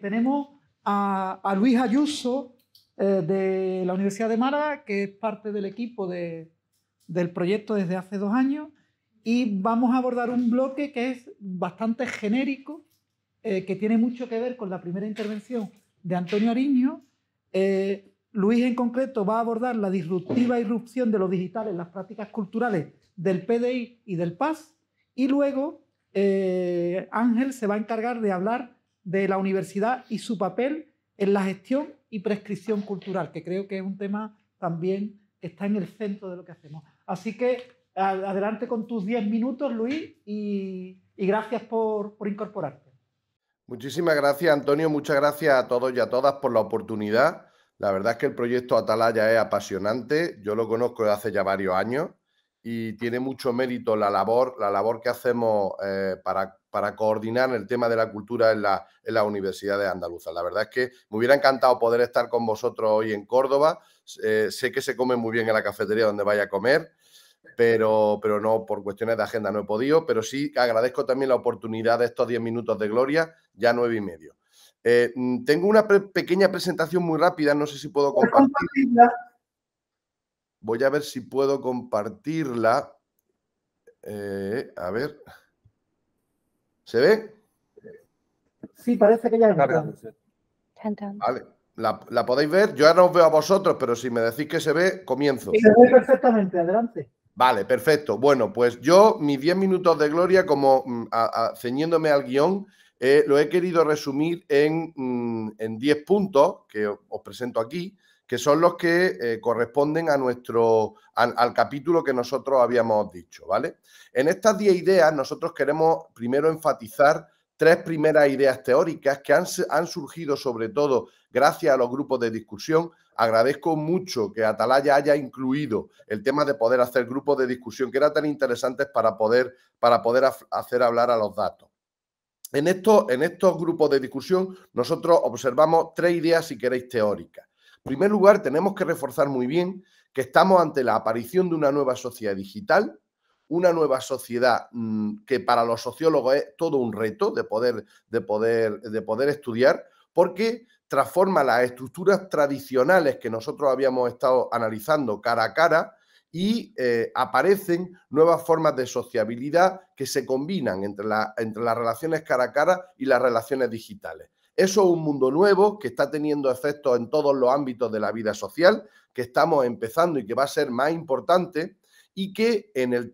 tenemos a, Luis Ayuso eh, de la Universidad de Málaga, que es parte del equipo del proyecto desde hace dos años, y vamos a abordar un bloque que es bastante genérico, eh, que tiene mucho que ver con la primera intervención de Antonio Ariño. Eh, Luis en concreto va a abordar la disruptiva irrupción de lo digital en las prácticas culturales del PDI y del PAS, y luego Ángel se va a encargar de hablar de la universidad y su papel en la gestión y prescripción cultural, que creo que es un tema también que está en el centro de lo que hacemos. Así que adelante con tus 10 minutos, Luis, y, gracias por, incorporarte. Muchísimas gracias, Antonio. Muchas gracias a todos y a todas por la oportunidad. La verdad es que el proyecto Atalaya es apasionante. Yo lo conozco desde hace ya varios años y tiene mucho mérito la labor, la labor que hacemos eh, para para coordinar el tema de la cultura en, la, en de universidades La verdad es que me hubiera encantado poder estar con vosotros hoy en Córdoba. Eh, sé que se come muy bien en la cafetería donde vaya a comer, pero, pero no por cuestiones de agenda no he podido, pero sí agradezco también la oportunidad de estos 10 minutos de gloria, ya nueve y medio. Eh, mm, tengo una pequeña presentación muy rápida, no sé si puedo compartirla. Voy a ver si puedo compartirla. Eh, a ver. ¿Se ve? Sí, parece que ya está. Vale. La, podéis ver, yo ahora os veo a vosotros, pero si me decís que se ve, comienzo. Sí, se ve perfectamente, adelante. Vale, perfecto. Bueno, pues yo mis 10 minutos de gloria, como mm, ceñiéndome al guión, eh, lo he querido resumir en 10 mm, puntos que os presento aquí que son los que eh, corresponden a nuestro, al, capítulo que nosotros habíamos dicho, ¿vale? En estas 10 ideas nosotros queremos primero enfatizar tres primeras ideas teóricas que han, surgido sobre todo gracias a los grupos de discusión. Agradezco mucho que Atalaya haya incluido el tema de poder hacer grupos de discusión que eran tan interesantes para poder, para poder hacer hablar a los datos. En, en estos grupos de discusión nosotros observamos tres ideas, si queréis, teóricas. En primer lugar, tenemos que reforzar muy bien que estamos ante la aparición de una nueva sociedad digital, una nueva sociedad mm, que para los sociólogos es todo un reto de poder, de poder, de poder estudiar, porque transforma las estructuras tradicionales que nosotros habíamos estado analizando cara a cara y eh, aparecen nuevas formas de sociabilidad que se combinan entre, la, entre las relaciones cara a cara y las relaciones digitales. Eso es un mundo nuevo que está teniendo efectos en todos los ámbitos de la vida social, que estamos empezando y que va a ser más importante y que en el,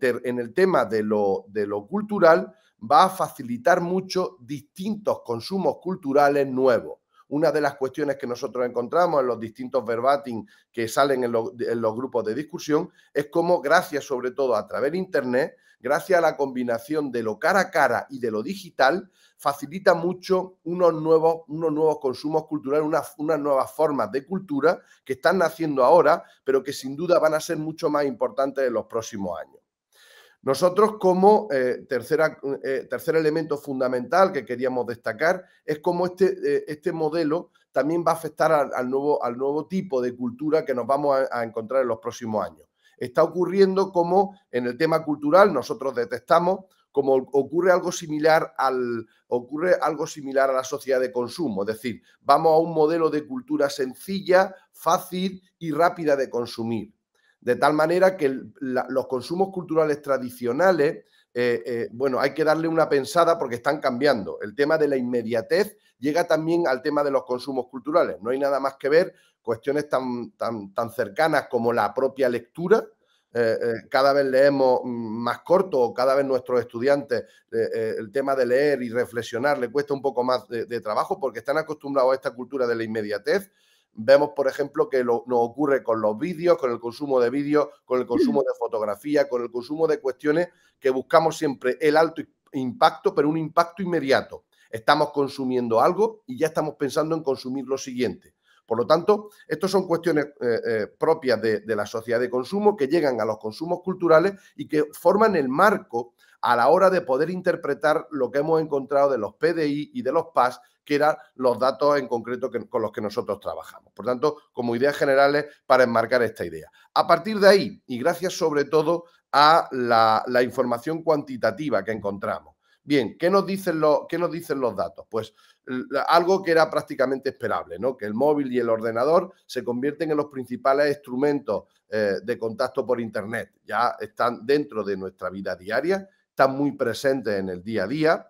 tema de lo, cultural va a facilitar mucho distintos consumos culturales nuevos. Una de las cuestiones que nosotros encontramos en los distintos verbatim que salen en los, grupos de discusión es cómo, gracias sobre todo a través de Internet, gracias a la combinación de lo cara a cara y de lo digital, facilita mucho unos nuevos, consumos culturales, unas, nuevas formas de cultura que están naciendo ahora, pero que sin duda van a ser mucho más importantes en los próximos años. Nosotros como eh, eh, tercer elemento fundamental que queríamos destacar es cómo este, eh, este modelo también va a afectar al, nuevo, al, nuevo, tipo de cultura que nos vamos a, encontrar en los próximos años. Está ocurriendo como en el tema cultural nosotros detectamos como ocurre algo similar al ocurre algo similar a la sociedad de consumo, es decir, vamos a un modelo de cultura sencilla, fácil y rápida de consumir, de tal manera que los consumos culturales tradicionales eh, eh, bueno, hay que darle una pensada porque están cambiando. El tema de la inmediatez llega también al tema de los consumos culturales. No hay nada más que ver cuestiones tan, tan, tan cercanas como la propia lectura, eh, eh, cada vez leemos mm, más corto, cada vez nuestros estudiantes eh, el tema de leer y reflexionar le cuesta un poco más de, trabajo porque están acostumbrados a esta cultura de la inmediatez. Vemos, por ejemplo, que lo, nos ocurre con los vídeos, con el consumo de vídeos, con el mm. consumo de fotografía, con el consumo de cuestiones que buscamos siempre el alto impacto, pero un impacto inmediato. Estamos consumiendo algo y ya estamos pensando en consumir lo siguiente. Por lo tanto, estas son cuestiones eh, eh, propias de, la sociedad de consumo que llegan a los consumos culturales y que forman el marco a la hora de poder interpretar lo que hemos encontrado de los PDI y de los PAS, que eran los datos en concreto con los que nosotros trabajamos. Por tanto, como ideas generales para enmarcar esta idea. A partir de ahí, y gracias sobre todo a la información cuantitativa que encontramos, Bien, ¿qué nos dicen, los, qué nos dicen los datos? Pues algo que era prácticamente esperable, ¿no? Que el móvil y el ordenador se convierten en los principales instrumentos eh, de contacto por Internet. Ya están dentro de nuestra vida diaria, están muy presentes en el día a día.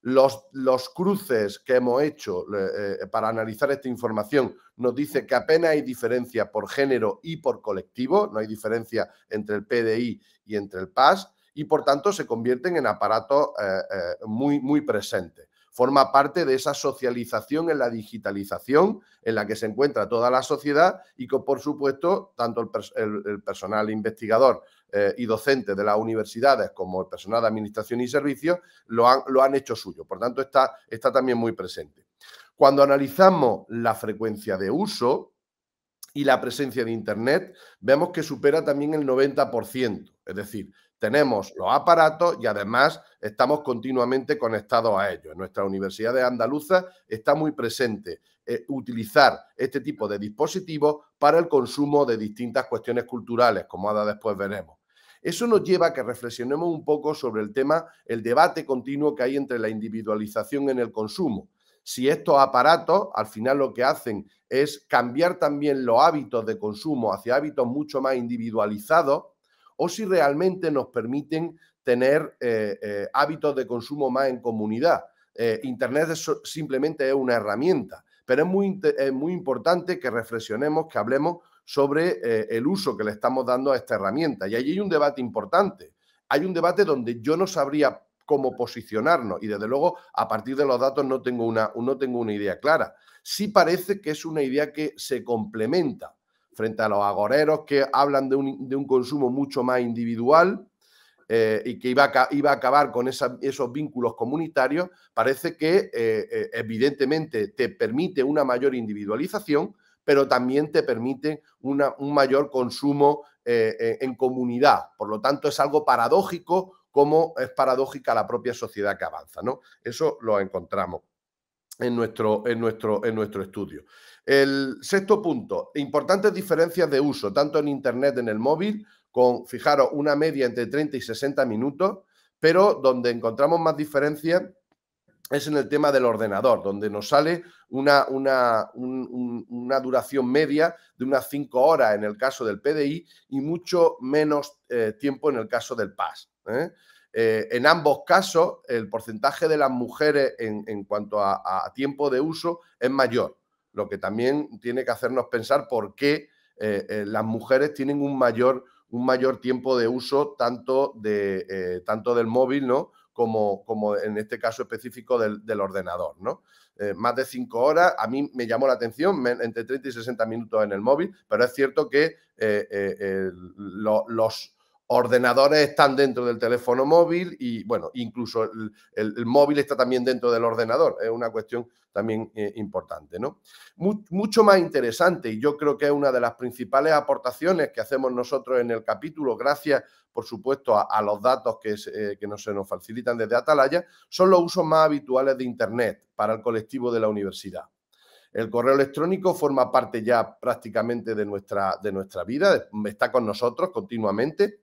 Los, los cruces que hemos hecho eh, para analizar esta información nos dice que apenas hay diferencia por género y por colectivo, no hay diferencia entre el PDI y entre el PAS y por tanto se convierten en aparatos eh, eh, muy, muy presentes. Forma parte de esa socialización en la digitalización en la que se encuentra toda la sociedad y que, por supuesto, tanto el, personal investigador eh, y docente de las universidades como el personal de administración y servicios lo han, lo han hecho suyo. Por tanto, está, está también muy presente. Cuando analizamos la frecuencia de uso, y la presencia de Internet, vemos que supera también el 90%. Es decir, tenemos los aparatos y además estamos continuamente conectados a ellos. En Universidad de Andaluza está muy presente eh, utilizar este tipo de dispositivos para el consumo de distintas cuestiones culturales, como ahora después veremos. Eso nos lleva a que reflexionemos un poco sobre el tema, el debate continuo que hay entre la individualización en el consumo. Si estos aparatos al final lo que hacen es cambiar también los hábitos de consumo hacia hábitos mucho más individualizados, o si realmente nos permiten tener eh, eh, hábitos de consumo más en comunidad. Eh, Internet simplemente es una herramienta, pero es muy, muy importante que reflexionemos, que hablemos sobre el uso que le estamos dando a esta herramienta. Y allí hay un debate importante. Hay un debate donde yo no sabría cómo posicionarnos y desde luego a partir de los datos no tengo una, no tengo una idea clara. Sí parece que es una idea que se complementa frente a los agoreros que hablan de un, consumo mucho más individual eh, y que iba a, acabar con esos vínculos comunitarios, parece que eh, eh, evidentemente te permite una mayor individualización, pero también te permite un mayor consumo en comunidad. Por lo tanto, es algo paradójico como es paradójica la propia sociedad que avanza. Eso lo encontramos en nuestro, en nuestro, en nuestro estudio. El sexto punto, importantes diferencias de uso, tanto en Internet, en el móvil, con, fijaros, una media entre 30 y 60 minutos, pero donde encontramos más diferencias es en el tema del ordenador, donde nos sale una, duración media de unas 5 horas en el caso del PDI y mucho menos eh, tiempo en el caso del PAS. ¿eh? Eh, en ambos casos, el porcentaje de las mujeres en, cuanto a tiempo de uso es mayor lo que también tiene que hacernos pensar por qué eh, eh, las mujeres tienen un mayor, un mayor tiempo de uso tanto, de, eh, tanto del móvil, ¿no? Como, como en este caso específico del, ordenador, ¿no? más de cinco horas, a mí me llamó la atención, entre 30 y 60 minutos en el móvil, pero es cierto que los ordenadores están dentro del teléfono móvil y, bueno, incluso el, móvil está también dentro del ordenador. Es una cuestión también eh, importante, ¿no? mucho más interesante y yo creo que es una de las principales aportaciones que hacemos nosotros en el capítulo, gracias, por supuesto, a, los datos que, eh, se nos facilitan desde Atalaya, son los usos más habituales de Internet para el colectivo de la universidad. El correo electrónico forma parte ya prácticamente de nuestra, de nuestra vida, está con nosotros continuamente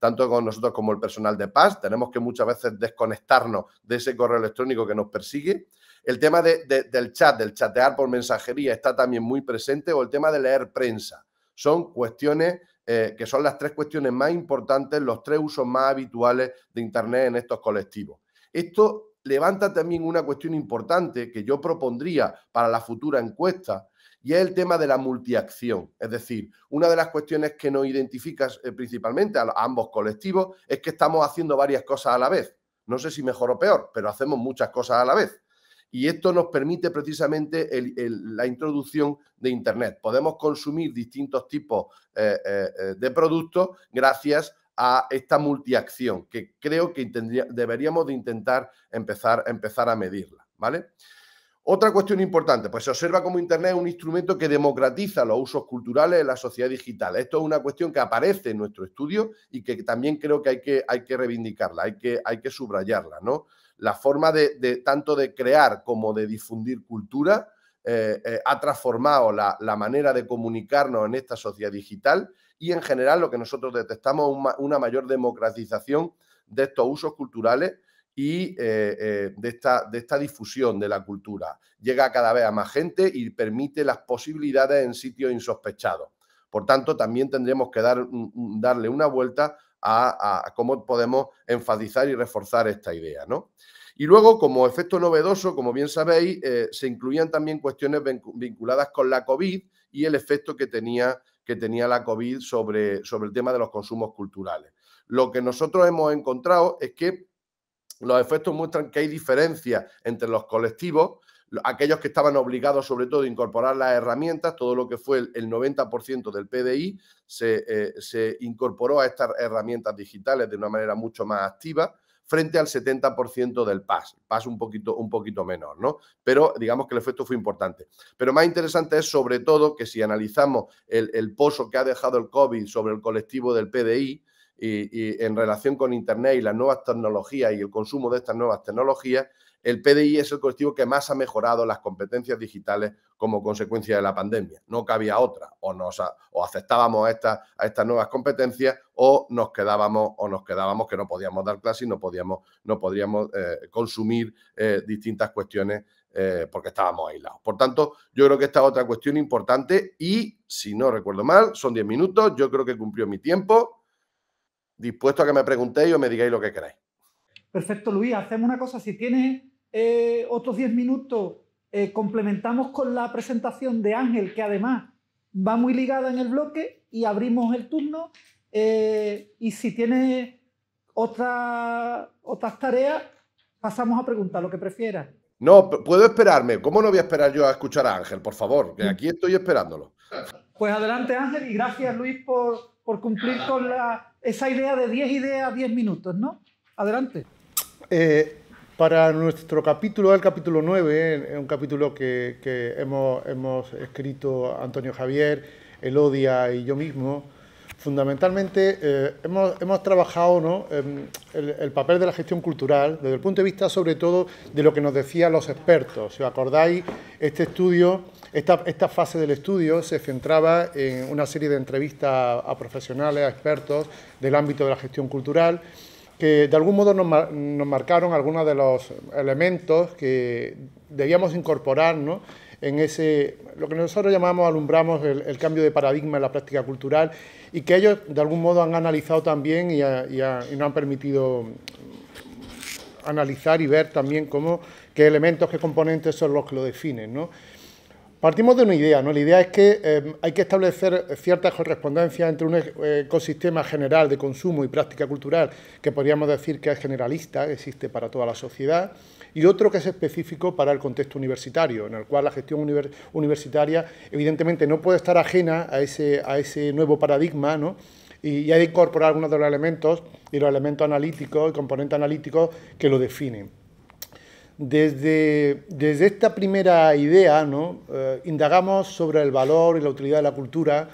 tanto con nosotros como el personal de paz. Tenemos que muchas veces desconectarnos de ese correo electrónico que nos persigue. El tema del chat, del chatear por mensajería está también muy presente o el tema de leer prensa. Son cuestiones eh, que son las tres cuestiones más importantes, los tres usos más habituales de Internet en estos colectivos. Esto levanta también una cuestión importante que yo propondría para la futura encuesta, y es el tema de la multiacción. Es decir, una de las cuestiones que nos identifica eh, principalmente a, ambos colectivos es que estamos haciendo varias cosas a la vez. No sé si mejor o peor, pero hacemos muchas cosas a la vez. Y esto nos permite precisamente la introducción de Internet. Podemos consumir distintos tipos eh, eh, de productos gracias a esta multiacción, que creo que deberíamos de intentar empezar, empezar a medirla, ¿vale? Otra cuestión importante, pues se observa como Internet es un instrumento que democratiza los usos culturales en la sociedad digital. Esto es una cuestión que aparece en nuestro estudio y que también creo que hay que, hay que reivindicarla, hay que, hay que subrayarla, ¿no? La forma de, tanto de crear como de difundir cultura eh, eh, ha transformado la, la manera de comunicarnos en esta sociedad digital y en general lo que nosotros detectamos es una mayor democratización de estos usos culturales y eh, eh, de, esta, de esta difusión de la cultura. Llega cada vez a más gente y permite las posibilidades en sitios insospechados. Por tanto, también tendremos que dar, darle una vuelta a, cómo podemos enfatizar y reforzar esta idea. Y luego, como efecto novedoso, como bien sabéis, eh, se incluían también cuestiones vinculadas con la COVID y el efecto que tenía que tenía la COVID sobre, el tema de los consumos culturales. Lo que nosotros hemos encontrado es que los efectos muestran que hay diferencias entre los colectivos, aquellos que estaban obligados sobre todo a incorporar las herramientas, todo lo que fue el 90% del PDI se, eh, se, incorporó a estas herramientas digitales de una manera mucho más activa frente al 70% del PAS. PAS un poquito, un poquito menor, ¿no? Pero digamos que el efecto fue importante. Pero más interesante es sobre todo que si analizamos el, pozo que ha dejado el COVID sobre el colectivo del PDI, y, en relación con Internet y las nuevas tecnologías y el consumo de estas nuevas tecnologías, el PDI es el colectivo que más ha mejorado las competencias digitales como consecuencia de la pandemia. No cabía otra. O, nos, aceptábamos a estas, a estas nuevas competencias o nos quedábamos, o nos quedábamos que no podíamos dar clases y no podíamos, no podríamos eh, consumir eh, distintas cuestiones eh, porque estábamos aislados. Por tanto, yo creo que esta es otra cuestión importante y, si no recuerdo mal, son 10 minutos, yo creo que cumplió mi tiempo, dispuesto a que me preguntéis o me digáis lo que queráis. Perfecto, Luis, hacemos una cosa, si tienes eh, otros 10 minutos eh, complementamos con la presentación de Ángel, que además va muy ligada en el bloque, y abrimos el turno. Eh, y si tiene otras tareas, pasamos a preguntar lo que prefiera. No, puedo esperarme. ¿Cómo no voy a esperar yo a escuchar a Ángel? Por favor, que aquí estoy esperándolo. Pues adelante Ángel y gracias Luis por, cumplir con esa idea de 10 ideas, 10 minutos, ¿no? Adelante. Eh, para nuestro capítulo, el capítulo 9, un capítulo que, hemos, hemos, escrito Antonio Javier, Elodia y yo mismo, fundamentalmente eh, hemos, hemos, trabajado ¿no? el, papel de la gestión cultural desde el punto de vista sobre todo de lo que nos decían los expertos. Si os acordáis, este estudio, esta, esta fase del estudio se centraba en una serie de entrevistas a profesionales, a expertos del ámbito de la gestión cultural que de algún modo nos, marcaron algunos de los elementos que debíamos incorporar en ese, lo que nosotros llamamos, alumbramos el, cambio de paradigma en la práctica cultural y que ellos de algún modo han analizado también y, y nos han permitido analizar y ver también cómo, qué elementos, qué componentes son los que lo definen. ¿no? Partimos de una idea, ¿no? La idea es que eh, hay que establecer ciertas correspondencias entre un eh, ecosistema general de consumo y práctica cultural, que podríamos decir que es generalista, existe para toda la sociedad, y otro que es específico para el contexto universitario, en el cual la gestión universitaria evidentemente no puede estar ajena a ese, nuevo paradigma, ¿no? Y, hay que incorporar algunos de los elementos y los elementos analíticos y componentes analíticos que lo definen. Desde, esta primera idea, eh, indagamos sobre el valor y la utilidad de la cultura,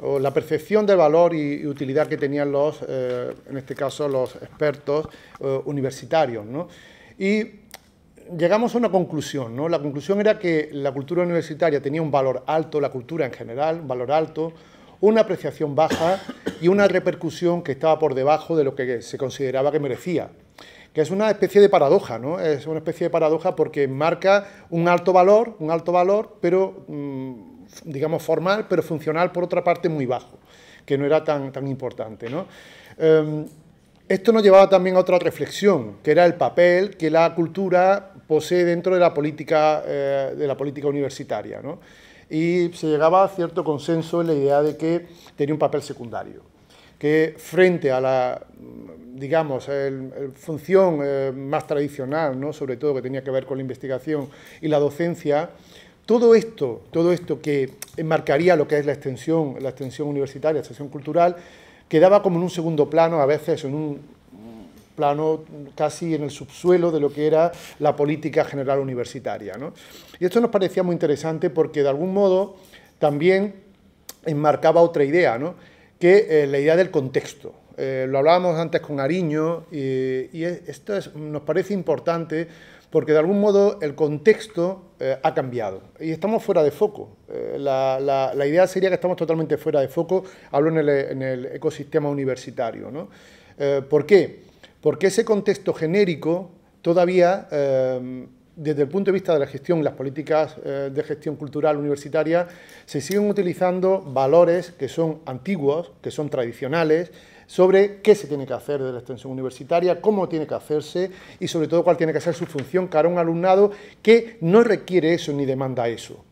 o la percepción del valor y, utilidad que tenían los, eh, en este caso, los expertos eh, universitarios. Y llegamos a una conclusión. La conclusión era que la cultura universitaria tenía un valor alto, la cultura en general, un valor alto, una apreciación baja y una repercusión que estaba por debajo de lo que se consideraba que merecía que es una especie de paradoja, ¿no? Es una especie de paradoja porque marca un alto valor, un alto valor, pero mm, digamos formal, pero funcional por otra parte muy bajo, que no era tan, importante, em, esto nos llevaba también a otra reflexión, que era el papel que la cultura posee dentro de la política, eh, de la política universitaria, Y se llegaba a cierto consenso en la idea de que tenía un papel secundario que frente a la, digamos, el, función eh, más tradicional, ¿no? sobre todo que tenía que ver con la investigación y la docencia, todo esto, todo esto que enmarcaría lo que es la extensión, la extensión universitaria, la extensión cultural, quedaba como en un segundo plano, a veces en un plano casi en el subsuelo de lo que era la política general universitaria. ¿no? Y esto nos parecía muy interesante porque de algún modo también enmarcaba otra idea, ¿no? que eh, la idea del contexto. Eh, lo hablábamos antes con Ariño y, esto nos parece importante porque de algún modo el contexto eh, ha cambiado y estamos fuera de foco. la, idea sería que estamos totalmente fuera de foco, hablo en el, ecosistema universitario. ¿no? ¿Por qué? Porque ese contexto genérico todavía desde el punto de vista de la gestión, las políticas eh, de gestión cultural universitaria, se siguen utilizando valores que son antiguos, que son tradicionales, sobre qué se tiene que hacer de la extensión universitaria, cómo tiene que hacerse y sobre todo cuál tiene que ser su función cara a un alumnado que no requiere eso ni demanda eso.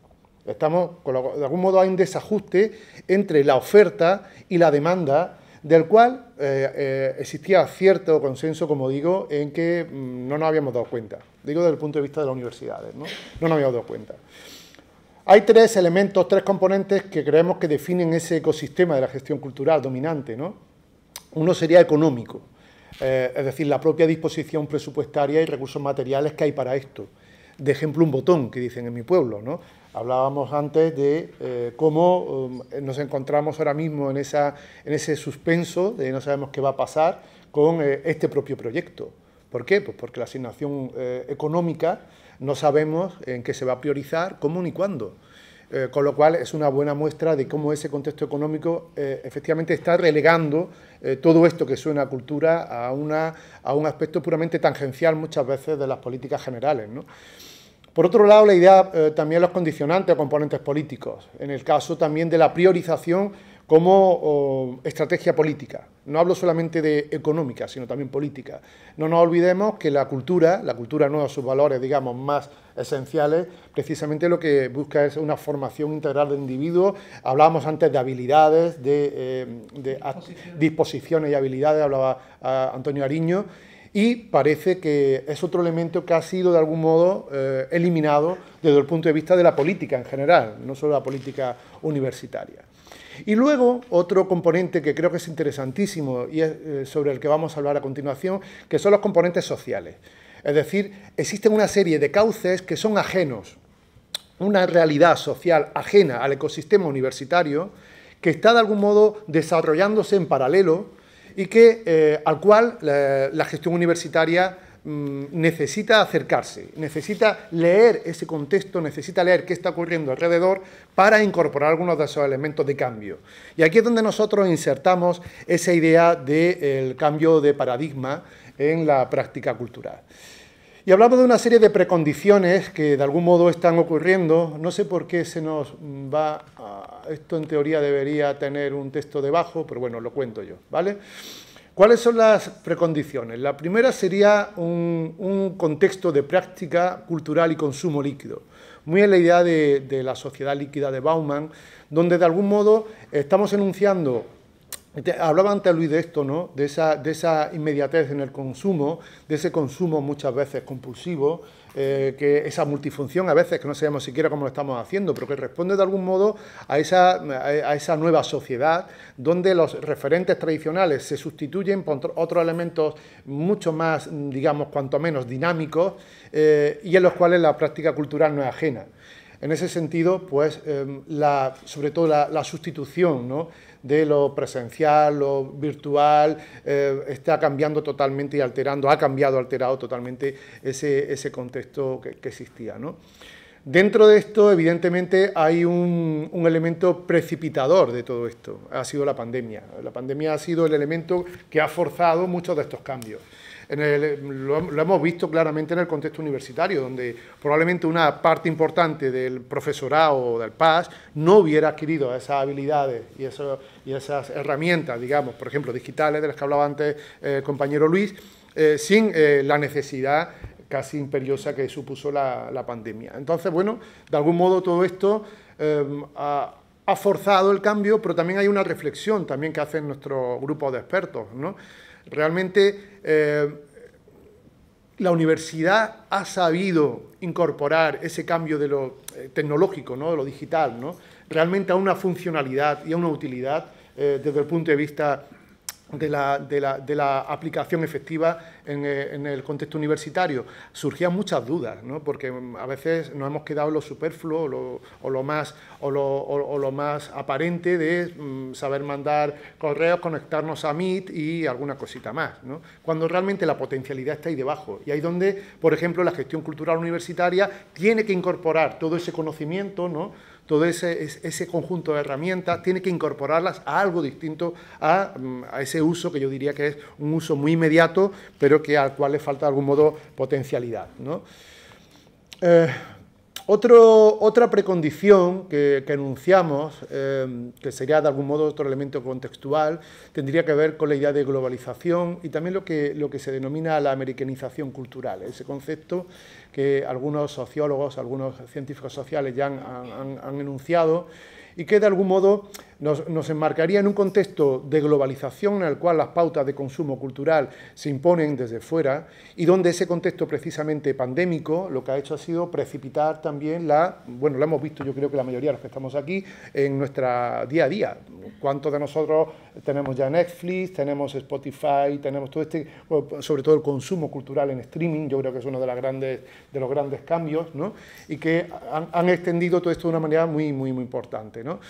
Estamos, de algún modo hay un desajuste entre la oferta y la demanda del cual eh, eh, existía cierto consenso, como digo, en que mm, no nos habíamos dado cuenta. Digo desde el punto de vista de las universidades, ¿no? No nos habíamos dado cuenta. Hay tres elementos, tres componentes que creemos que definen ese ecosistema de la gestión cultural dominante, ¿no? Uno sería económico, eh, es decir, la propia disposición presupuestaria y recursos materiales que hay para esto. De ejemplo, un botón, que dicen en mi pueblo, ¿no? Hablábamos antes de eh, cómo um, nos encontramos ahora mismo en, esa, en ese suspenso de no sabemos qué va a pasar con eh, este propio proyecto. ¿Por qué? Pues porque la asignación eh, económica no sabemos en qué se va a priorizar, cómo ni cuándo. con lo cual es una buena muestra de cómo ese contexto económico efectivamente está relegando todo esto que suena a cultura a, una, a un aspecto puramente tangencial muchas veces de las políticas generales. ¿no? Por otro lado, la idea también eh, también los condicionantes o componentes políticos, en el caso también de la priorización como estrategia política. No hablo solamente de económica, sino también política. No nos olvidemos que la cultura, la cultura no sus valores, digamos, más esenciales, precisamente lo que busca es una formación integral de individuos. Hablábamos antes de habilidades, de eh, disposiciones y habilidades, hablaba ah, Antonio Ariño y parece que es otro elemento que ha sido de algún modo eh, eliminado desde el punto de vista de la política en general, no solo la política universitaria. Y luego otro componente que creo que es interesantísimo y es, eh, sobre el que vamos a hablar a continuación, que son los componentes sociales. Es decir, existen una serie de cauces que son ajenos, una realidad social ajena al ecosistema universitario que está de algún modo desarrollándose en paralelo y que, eh, al cual eh, la, gestión universitaria mm, necesita acercarse, necesita leer ese contexto, necesita leer qué está ocurriendo alrededor para incorporar algunos de esos elementos de cambio. Y aquí es donde nosotros insertamos esa idea del cambio de paradigma en la práctica cultural. Y hablamos de una serie de precondiciones que de algún modo están ocurriendo. No sé por qué se nos va... A... Esto en teoría debería tener un texto debajo, pero bueno, lo cuento yo, ¿vale? ¿Cuáles son las precondiciones? La primera sería un, contexto de práctica cultural y consumo líquido. Muy en la idea de, de la sociedad líquida de Bauman, donde de algún modo estamos enunciando este, hablaba antes Luis de esto, ¿no? De esa, de esa inmediatez en el consumo, de ese consumo muchas veces compulsivo, eh, que esa multifunción a veces que no sabemos siquiera cómo lo estamos haciendo, pero que responde de algún modo a esa, a esa nueva sociedad donde los referentes tradicionales se sustituyen por otros elementos mucho más, digamos, cuanto menos dinámicos eh, y en los cuales la práctica cultural no es ajena. En ese sentido, pues, em, sobre todo la, la sustitución, ¿no? de lo presencial, lo virtual, eh, está cambiando totalmente y alterando, ha cambiado, alterado totalmente ese, contexto que, existía. Dentro de esto, evidentemente, hay un, elemento precipitador de todo esto, ha sido la pandemia. La pandemia ha sido el elemento que ha forzado muchos de estos cambios. En lo, hemos visto claramente en el contexto universitario, donde probablemente una parte importante del profesorado o del PAS no hubiera adquirido esas habilidades y esos y esas herramientas, digamos, por ejemplo, digitales de las que hablaba antes el eh, compañero Luis, eh, sin eh, la necesidad casi imperiosa que supuso la, pandemia. Entonces, bueno, de algún modo todo esto ha, forzado el cambio, pero también hay una reflexión también que hacen nuestro grupo de expertos. Realmente la universidad ha sabido incorporar ese cambio de lo tecnológico, ¿no? de lo digital, ¿no? realmente a una funcionalidad y a una utilidad eh, desde el punto de vista de la, aplicación efectiva eh, en, el contexto universitario. Surgían muchas dudas, ¿no? porque mm, a veces nos hemos quedado lo superfluo o lo, más, o lo, más aparente de mm, saber mandar correos, conectarnos a Meet y alguna cosita más, ¿no? cuando realmente la potencialidad está ahí debajo. Y ahí donde, por ejemplo, la gestión cultural universitaria tiene que incorporar todo ese conocimiento, ¿no? todo ese, ese conjunto de herramientas, tiene que incorporarlas a algo distinto mm, a, ese uso que yo diría que es un uso muy inmediato, pero que al cual le falta de algún modo potencialidad. Eh, otra precondición que, que enunciamos, eh, que sería de algún modo otro elemento contextual, tendría que ver con la idea de globalización y también lo que, lo que se denomina la americanización cultural, ese concepto que algunos sociólogos, algunos científicos sociales ya han, han enunciado y que de algún modo nos, enmarcaría en un contexto de globalización en el cual las pautas de consumo cultural se imponen desde fuera y donde ese contexto precisamente pandémico lo que ha hecho ha sido precipitar también la, bueno, lo hemos visto yo creo que la mayoría de los que estamos aquí en nuestra día a día. ¿Cuántos de nosotros tenemos ya Netflix, tenemos Spotify, tenemos todo este, sobre todo el consumo cultural en streaming, yo creo que es uno de, los grandes cambios, Y que han, extendido todo esto de una manera muy, muy, muy importante, ¿no?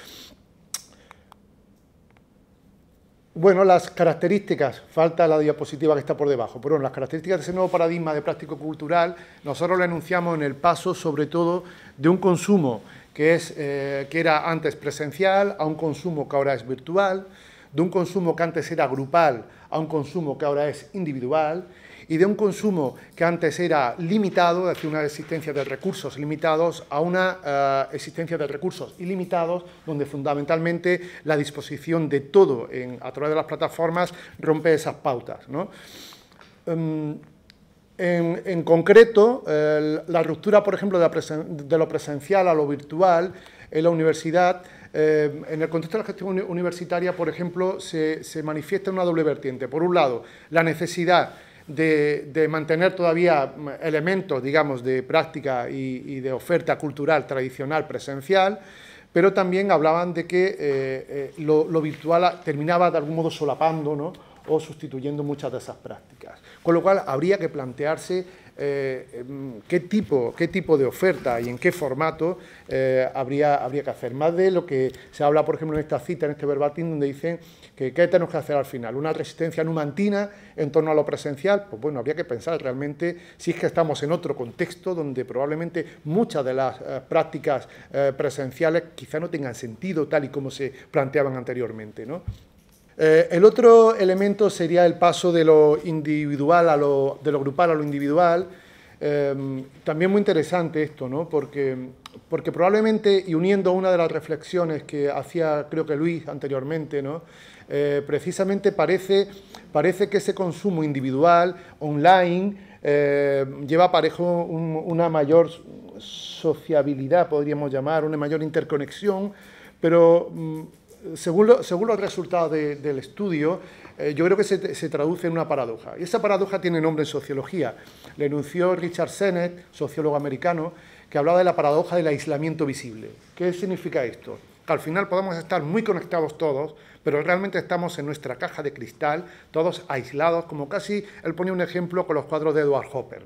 Bueno, las características, falta la diapositiva que está por debajo, pero las características de ese nuevo paradigma de práctico cultural, nosotros lo enunciamos en el paso sobre todo de un consumo que, es, eh, que era antes presencial a un consumo que ahora es virtual, de un consumo que antes era grupal a un consumo que ahora es individual y de un consumo que antes era limitado, es decir, una existencia de recursos limitados, a una eh, existencia de recursos ilimitados, donde fundamentalmente la disposición de todo a través de las plataformas rompe esas pautas. ¿no? Em, en, concreto, la ruptura, por ejemplo, de, lo presencial a lo virtual en la universidad, eh, en el contexto de la gestión universitaria, por ejemplo, se, se manifiesta una doble vertiente. Por un lado, la necesidad de, mantener todavía mm, elementos, digamos, de práctica y, de oferta cultural tradicional presencial, pero también hablaban de que eh, eh, lo, virtual terminaba de algún modo solapando, o sustituyendo muchas de esas prácticas. Con lo cual habría que plantearse eh, em, qué, tipo, qué tipo de oferta y en qué formato eh, habría, habría que hacer. Más de lo que se habla, por ejemplo, en esta cita, en este verbatim, donde dicen que qué tenemos que hacer al final, una resistencia numantina en torno a lo presencial, pues bueno, habría que pensar realmente si es que estamos en otro contexto donde probablemente muchas de las eh, prácticas presenciales quizá no tengan sentido tal y como se planteaban anteriormente, eh, el otro elemento sería el paso de lo individual a lo, de lo grupal a lo individual. Em, también muy interesante esto, ¿no? Porque, porque probablemente, y uniendo una de las reflexiones que hacía creo que Luis anteriormente, ¿no? Eh, precisamente parece, parece que ese consumo individual, online, eh, lleva aparejo una mayor sociabilidad, podríamos llamar, una mayor interconexión, pero mm, según, los resultados del estudio, eh, yo creo que se, traduce en una paradoja. Y esa paradoja tiene nombre en sociología. Le enunció Richard Sennett, sociólogo americano, que hablaba de la paradoja del aislamiento visible. ¿Qué significa esto? Que al final podemos estar muy conectados todos, pero realmente estamos en nuestra caja de cristal, todos aislados, como casi él pone un ejemplo con los cuadros de Edward Hopper,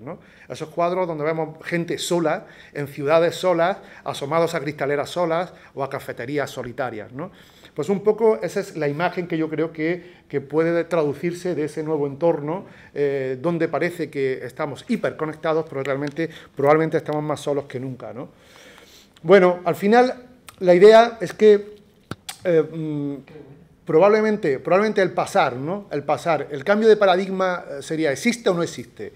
Esos cuadros donde vemos gente sola, en ciudades solas, asomados a cristaleras solas o a cafeterías solitarias, ¿no? Pues un poco esa es la imagen que yo creo que, puede traducirse de ese nuevo entorno eh, donde parece que estamos hiperconectados, pero realmente probablemente estamos más solos que nunca. Bueno, al final la idea es que eh, mm, probablemente, probablemente el pasar, ¿no? El pasar, el cambio de paradigma eh, sería, ¿existe o no existe?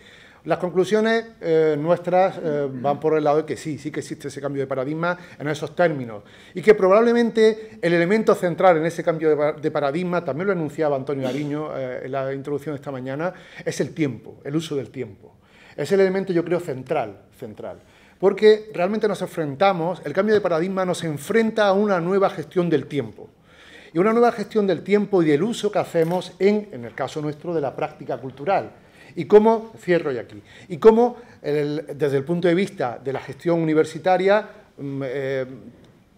Las conclusiones eh, nuestras eh, van por el lado de que sí, sí que existe ese cambio de paradigma en esos términos y que probablemente el elemento central en ese cambio de, paradigma, también lo anunciaba Antonio Ariño eh, en la introducción de esta mañana, es el tiempo, el uso del tiempo. Es el elemento yo creo central, central. Porque realmente nos enfrentamos, el cambio de paradigma nos enfrenta a una nueva gestión del tiempo y una nueva gestión del tiempo y del uso que hacemos en, en el caso nuestro, de la práctica cultural y cómo, cierro ya aquí, y cómo desde el punto de vista de la gestión universitaria, mm, eh,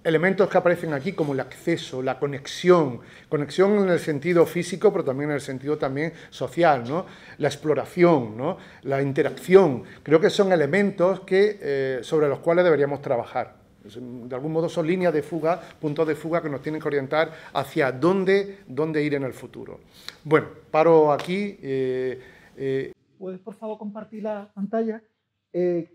elementos que aparecen aquí como el acceso, la conexión, conexión en el sentido físico, pero también en el sentido también social, ¿no? la exploración, ¿no? la interacción, creo que son elementos que, eh, sobre los cuales deberíamos trabajar. Mm, de algún modo son líneas de fuga, puntos de fuga que nos tienen que orientar hacia dónde, dónde ir en el futuro. Bueno, paro aquí. Eh, eh, ¿Puedes, por favor, compartir la pantalla? Eh,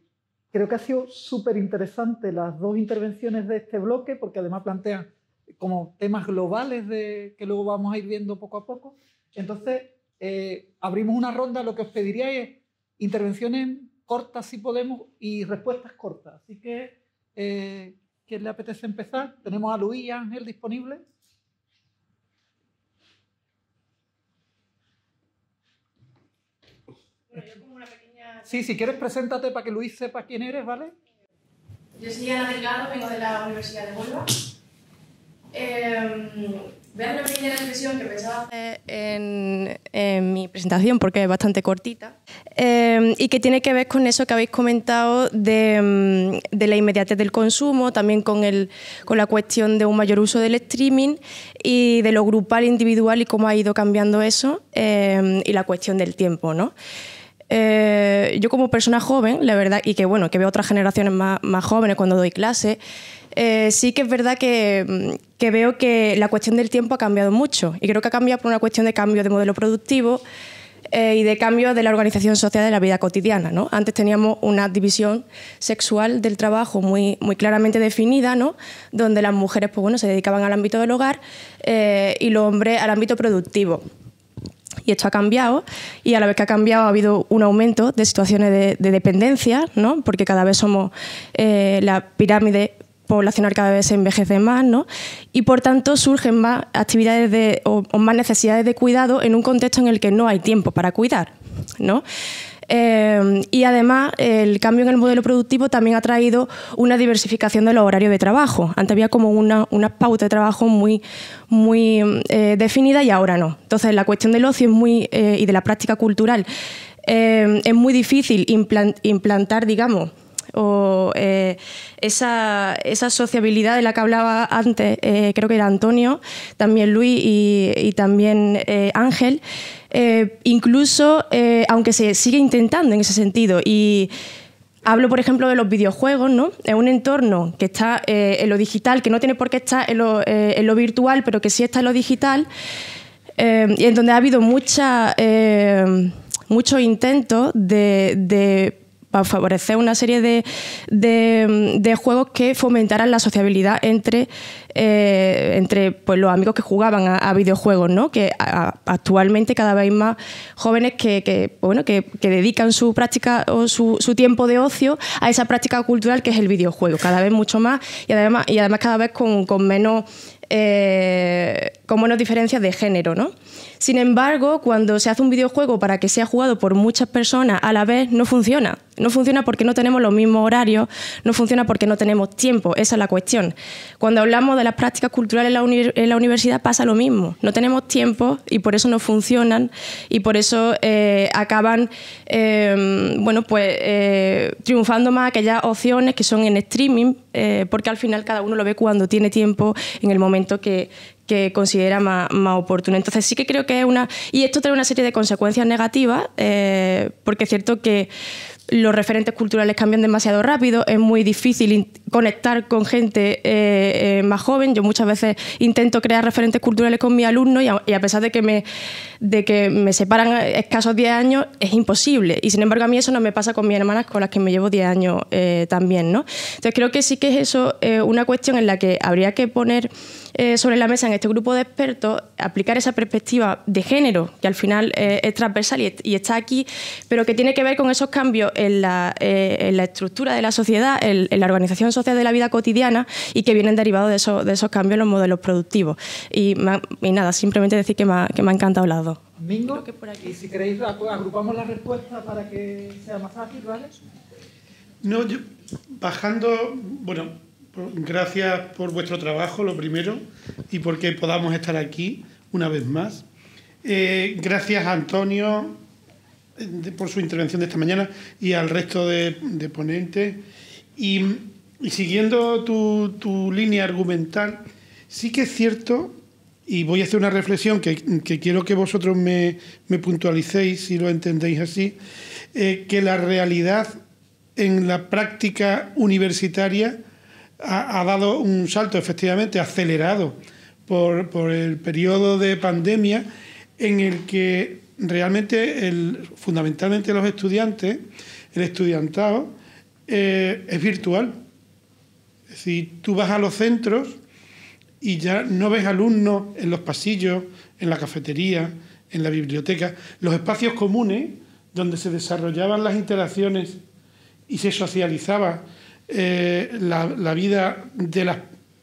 creo que ha sido súper interesante las dos intervenciones de este bloque, porque además plantean como temas globales de, que luego vamos a ir viendo poco a poco. Entonces, eh, abrimos una ronda, lo que os pediría es intervenciones cortas si podemos y respuestas cortas. Así que, ¿quién le apetece empezar? Tenemos a Luis y Ángel disponibles. Sí, si quieres, preséntate para que Luis sepa quién eres, ¿vale? Yo soy Ana Delgado, vengo de la Universidad de Huelva. Eh, voy a repetir la reflexión que pensaba hacer en, mi presentación porque es bastante cortita em, y que tiene que ver con eso que habéis comentado em, de, la inmediatez del consumo, también con, el, con la cuestión de un mayor uso del streaming y de lo grupal, individual y cómo ha ido cambiando eso y la cuestión del tiempo, ¿no? Eh, yo como persona joven, la verdad, y que bueno, que veo otras generaciones más, jóvenes cuando doy clase, eh, sí que es verdad mm, que, veo que la cuestión del tiempo ha cambiado mucho. Y creo que ha cambiado por una cuestión de cambio de modelo productivo eh, y de cambio de la organización social de la vida cotidiana. Antes teníamos una división sexual del trabajo muy, muy claramente definida, donde las mujeres pues, bueno, se dedicaban al ámbito del hogar y los hombres al ámbito productivo y esto ha cambiado y a la vez que ha cambiado ha habido un aumento de situaciones de, dependencia, ¿no? porque cada vez somos eh, la pirámide poblacional cada vez se envejece más ¿no? y por tanto surgen más actividades de, o, más necesidades de cuidado en un contexto en el que no hay tiempo para cuidar. ¿no? Em, y además, el cambio en el modelo productivo también ha traído una diversificación de los horarios de trabajo. Antes había como una, una pauta de trabajo muy, muy eh, definida y ahora no. Entonces, la cuestión del ocio es muy, eh, y de la práctica cultural em, es muy difícil implantar, digamos, o eh, esa, sociabilidad de la que hablaba antes, eh, creo que era Antonio, también Luis y, también eh, Ángel, incluso aunque se sigue intentando en ese sentido y Hablo, por ejemplo, de los videojuegos, ¿no? Es un entorno que está en lo digital, que no tiene por qué estar en lo, virtual, pero que sí está en lo digital, y en donde ha habido mucha muchos intentos de, favorecer una serie de, juegos que fomentaran la sociabilidad entre, eh, entre pues, los amigos que jugaban a, videojuegos, ¿no? que actualmente cada vez más jóvenes que, bueno, que, dedican su práctica o su, tiempo de ocio a esa práctica cultural que es el videojuego, cada vez mucho más y además, y además cada vez con, con menos... Eh, con menos diferencias de género, ¿no? Sin embargo, cuando se hace un videojuego para que sea jugado por muchas personas a la vez, no funciona. No funciona porque no tenemos los mismos horarios, no funciona porque no tenemos tiempo, esa es la cuestión. Cuando hablamos de las prácticas culturales en la, universidad pasa lo mismo, no tenemos tiempo y por eso no funcionan y por eso eh, acaban em, bueno, pues, eh, triunfando más aquellas opciones que son en streaming, eh, porque al final cada uno lo ve cuando tiene tiempo, en el momento que, que considera más, oportuno. Entonces sí que creo que es una... Y esto trae una serie de consecuencias negativas, eh, porque es cierto que los referentes culturales cambian demasiado rápido, es muy difícil conectar con gente eh, eh, más joven. Yo muchas veces intento crear referentes culturales con mi alumno y a, pesar de que, me, de que me separan escasos 10 años, es imposible. Y sin embargo, a mí eso no me pasa con mis hermanas con las que me llevo 10 años eh, también. ¿no? Entonces, creo que sí que es eso una cuestión en la que habría que poner sobre la mesa en este grupo de expertos, aplicar esa perspectiva de género, que al final es transversal y está aquí, pero que tiene que ver con esos cambios eh, en la, estructura de la sociedad, en, la organización social de la vida cotidiana y que vienen derivados de, esos cambios en los modelos productivos. Y, nada, simplemente decir que me ha, que me encantado las dos. si queréis, agrupamos la respuesta para que sea más fácil, ¿vale? No, yo, bajando, bueno, gracias por vuestro trabajo, lo primero, y porque podamos estar aquí una vez más. Eh, gracias, Antonio, por su intervención de esta mañana y al resto de, ponentes. Y, siguiendo tu, línea argumental, sí que es cierto, y voy a hacer una reflexión que, quiero que vosotros me, me, puntualicéis, si lo entendéis así, eh, que la realidad en la práctica universitaria ha, dado un salto, efectivamente, acelerado por el periodo de pandemia en el que realmente, fundamentalmente los estudiantes, el estudiantado, eh, es virtual. Es decir, tú vas a los centros y ya no ves alumnos en los pasillos, en la cafetería, en la biblioteca, los espacios comunes donde se desarrollaban las interacciones y se socializaba eh, la, la, vida de las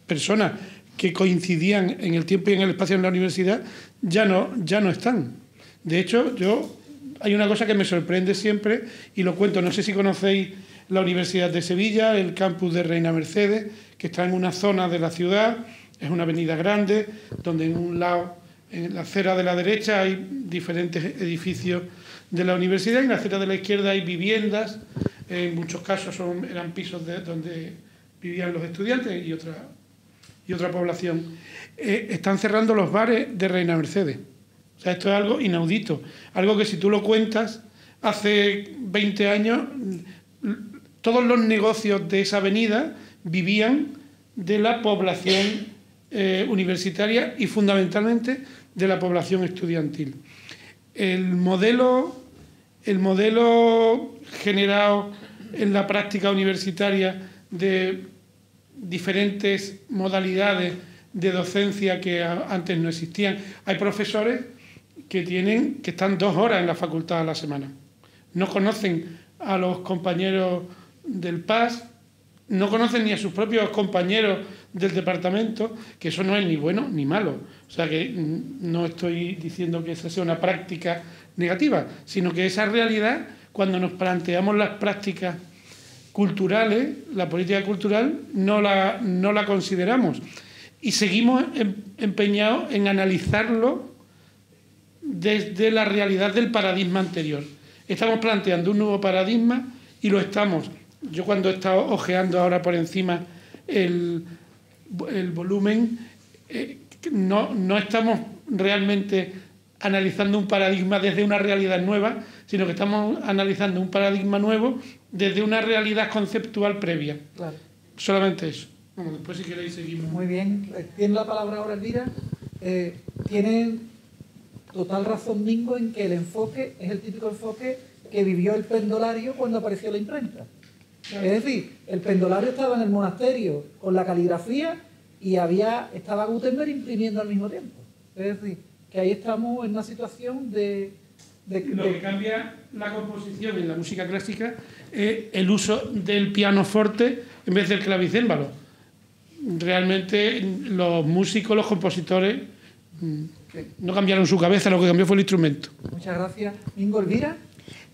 personas que coincidían en el tiempo y en el espacio en la universidad, ya no, ya no están. De hecho, yo hay una cosa que me sorprende siempre y lo cuento. No sé si conocéis la Universidad de Sevilla, el campus de Reina Mercedes, que está en una zona de la ciudad, es una avenida grande, donde en un lado, en la acera de la derecha, hay diferentes edificios de la universidad y en la acera de la izquierda hay viviendas, en muchos casos son, eran pisos de, donde vivían los estudiantes y otra, y otra población. Eh, están cerrando los bares de Reina Mercedes esto es algo inaudito, algo que si tú lo cuentas, hace 20 años todos los negocios de esa avenida vivían de la población eh, universitaria y fundamentalmente de la población estudiantil. El modelo, el modelo generado en la práctica universitaria de diferentes modalidades de docencia que antes no existían. Hay profesores que tienen, que están dos horas en la facultad a la semana. No conocen a los compañeros del PAS, no conocen ni a sus propios compañeros del departamento, que eso no es ni bueno ni malo. O sea que mm, no estoy diciendo que esa sea una práctica negativa, sino que esa realidad, cuando nos planteamos las prácticas culturales, la política cultural, no la, no la consideramos. Y seguimos em, empeñados en analizarlo desde la realidad del paradigma anterior. Estamos planteando un nuevo paradigma y lo estamos. Yo cuando he estado ojeando ahora por encima el, el volumen, eh, no, no estamos realmente analizando un paradigma desde una realidad nueva, sino que estamos analizando un paradigma nuevo desde una realidad conceptual previa. Solamente eso. después si queréis seguimos. Muy bien. Eh, tiene la palabra ahora Elvira. Eh, Tienen total razón Mingo en que el enfoque es el típico enfoque que vivió el pendolario cuando apareció la imprenta. Es decir, el pendolario estaba en el monasterio con la caligrafía y había, estaba Gutenberg imprimiendo al mismo tiempo. Es decir, que ahí estamos en una situación de... Lo que cambia la composición en la música clásica es el uso del pianoforte en vez del clavicémbalo. Realmente los músicos, los compositores mm, no cambiaron su cabeza, lo que cambió fue el instrumento. Muchas gracias.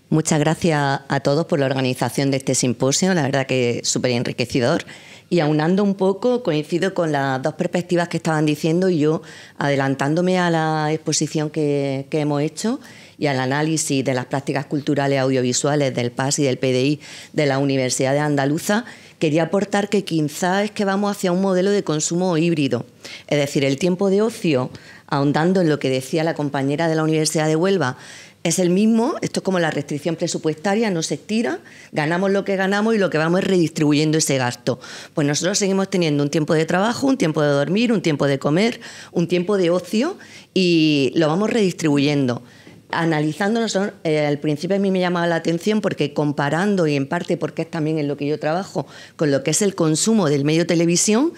Muchas gracias a todos por la organización de este simposio, la verdad que es súper enriquecedor. Y aunando un poco, coincido con las dos perspectivas que estaban diciendo y yo adelantándome a la exposición que, que hemos hecho y al análisis de las prácticas culturales audiovisuales del PAS y del PDI de la Universidad de Andaluza, quería aportar que quizás es que vamos hacia un modelo de consumo híbrido. Es decir, el tiempo de ocio ahondando en lo que decía la compañera de la Universidad de Huelva, es el mismo, esto es como la restricción presupuestaria, no se estira, ganamos lo que ganamos y lo que vamos es redistribuyendo ese gasto. Pues nosotros seguimos teniendo un tiempo de trabajo, un tiempo de dormir, un tiempo de comer, un tiempo de ocio y lo vamos redistribuyendo. Analizándonos, eh, al principio a mí me llamaba la atención porque comparando, y en parte porque es también en lo que yo trabajo, con lo que es el consumo del medio televisión,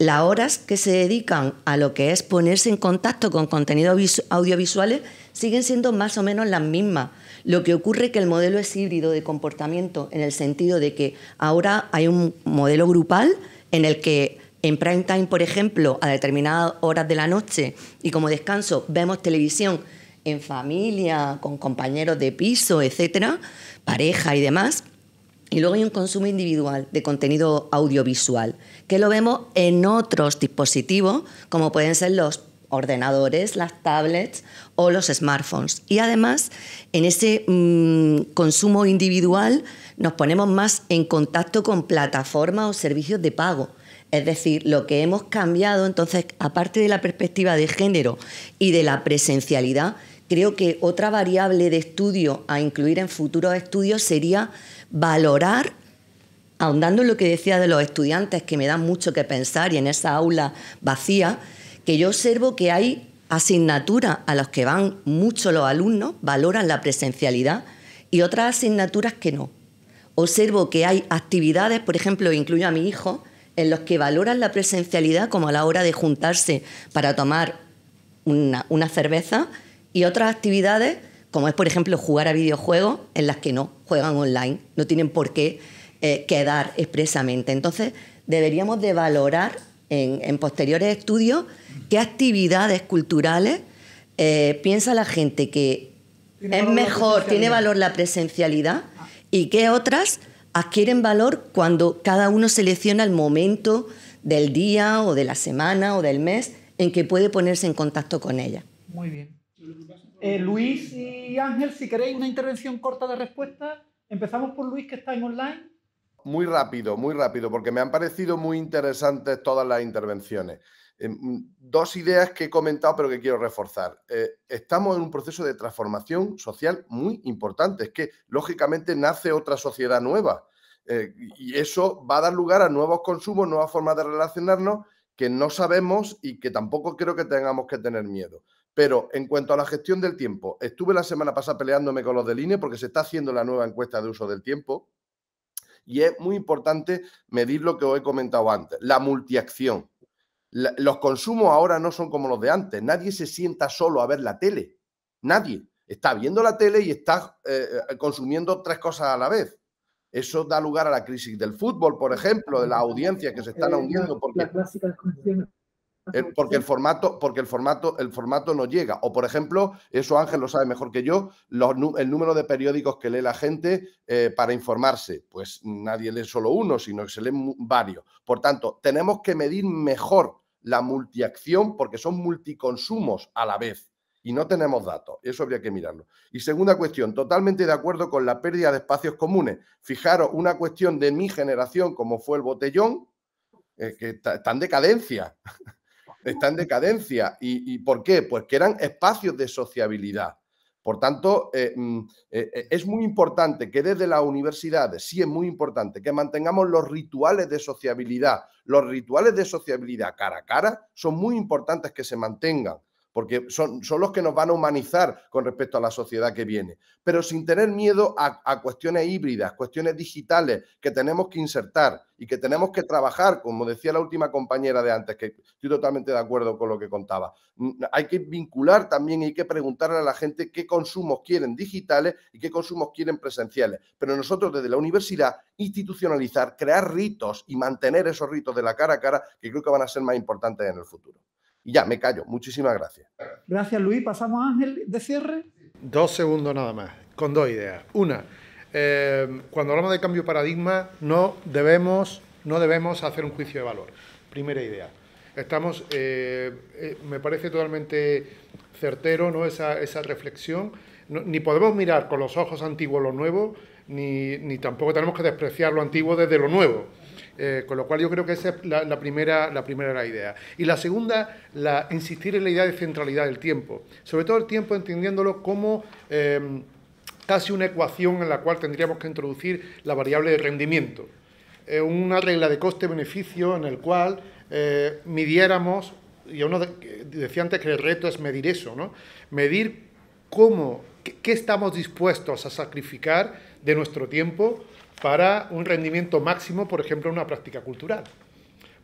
las horas que se dedican a lo que es ponerse en contacto con contenidos audiovisuales siguen siendo más o menos las mismas. Lo que ocurre es que el modelo es híbrido de comportamiento, en el sentido de que ahora hay un modelo grupal en el que en prime time, por ejemplo, a determinadas horas de la noche y como descanso vemos televisión en familia, con compañeros de piso, etcétera, pareja y demás. Y luego hay un consumo individual de contenido audiovisual, que lo vemos en otros dispositivos, como pueden ser los ordenadores, las tablets o los smartphones. Y además, en ese mm, consumo individual nos ponemos más en contacto con plataformas o servicios de pago. Es decir, lo que hemos cambiado, entonces, aparte de la perspectiva de género y de la presencialidad, creo que otra variable de estudio a incluir en futuros estudios sería valorar ahondando en lo que decía de los estudiantes, que me dan mucho que pensar, y en esa aula vacía, que yo observo que hay asignaturas a las que van mucho los alumnos, valoran la presencialidad, y otras asignaturas que no. Observo que hay actividades, por ejemplo, incluyo a mi hijo, en los que valoran la presencialidad como a la hora de juntarse para tomar una cerveza y otras actividades, como es, por ejemplo, jugar a videojuegos, en las que no, juegan online, no tienen por qué eh, quedar expresamente. Entonces, deberíamos de valorar en, posteriores estudios qué actividades culturales eh, piensa la gente que es mejor, tiene valor la presencialidad ah. y qué otras adquieren valor cuando cada uno selecciona el momento del día o de la semana o del mes en que puede ponerse en contacto con ella. Muy bien. Eh, Luis y Ángel, si queréis una intervención corta de respuesta, empezamos por Luis que está en online. Muy rápido, muy rápido, porque me han parecido muy interesantes todas las intervenciones. Em, mm, dos ideas que he comentado, pero que quiero reforzar. Eh, estamos en un proceso de transformación social muy importante. Es que, lógicamente, nace otra sociedad nueva. Eh, y eso va a dar lugar a nuevos consumos, nuevas formas de relacionarnos que no sabemos y que tampoco creo que tengamos que tener miedo. Pero en cuanto a la gestión del tiempo, estuve la semana pasada peleándome con los del INE porque se está haciendo la nueva encuesta de uso del tiempo y es muy importante medir lo que os he comentado antes, la multiacción. los consumos ahora no son como los de antes. Nadie se sienta solo a ver la tele. Nadie. Está viendo la tele y está eh, consumiendo tres cosas a la vez. Eso da lugar a la crisis del fútbol, por ejemplo, de las audiencias que se están eh, hundiendo. Porque... La clásica eh, porque el formato, porque el formato, el formato no llega. O por ejemplo, eso Ángel lo sabe mejor que yo, el número de periódicos que lee la gente eh, para informarse, pues nadie lee solo uno, sino que se lee varios. Por tanto, tenemos que medir mejor la multiacción porque son multiconsumos a la vez y no tenemos datos. Eso habría que mirarlo. Y segunda cuestión, totalmente de acuerdo con la pérdida de espacios comunes. Fijaros, una cuestión de mi generación, como fue el botellón, eh, que está en decadencia. está en decadencia. ¿Y, por qué? Pues que eran espacios de sociabilidad. Por tanto, eh, mm, eh, eh, es muy importante que desde las universidades, sí es muy importante que mantengamos los rituales de sociabilidad. Los rituales de sociabilidad cara a cara son muy importantes que se mantengan porque son, los que nos van a humanizar con respecto a la sociedad que viene, pero sin tener miedo a, a cuestiones híbridas, cuestiones digitales que tenemos que insertar y que tenemos que trabajar, como decía la última compañera de antes, que estoy totalmente de acuerdo con lo que contaba. Hay que vincular también y hay que preguntarle a la gente qué consumos quieren digitales y qué consumos quieren presenciales. Pero nosotros desde la universidad institucionalizar, crear ritos y mantener esos ritos de la cara a cara que creo que van a ser más importantes en el futuro. Y ya, me callo. Muchísimas gracias. Gracias, Luis. Pasamos a Ángel de cierre. Dos segundos nada más, con dos ideas. Una, eh, cuando hablamos de cambio de paradigma, no debemos, no debemos hacer un juicio de valor. Primera idea. Estamos, eh, eh, me parece totalmente certero ¿no? esa, esa reflexión. ni podemos mirar con los ojos antiguos lo nuevo, ni, ni tampoco tenemos que despreciar lo antiguo desde lo nuevo. Eh, con lo cual yo creo que esa es la, primera, la primera idea. Y la segunda, la, insistir en la idea de centralidad del tiempo. Sobre todo el tiempo entendiéndolo como... Em, casi una ecuación en la cual tendríamos que introducir la variable de rendimiento, eh, una regla de coste-beneficio en el cual eh, midiéramos, y uno decía antes que el reto es medir eso, ¿no? medir cómo, qué estamos dispuestos a sacrificar de nuestro tiempo para un rendimiento máximo, por ejemplo, en una práctica cultural.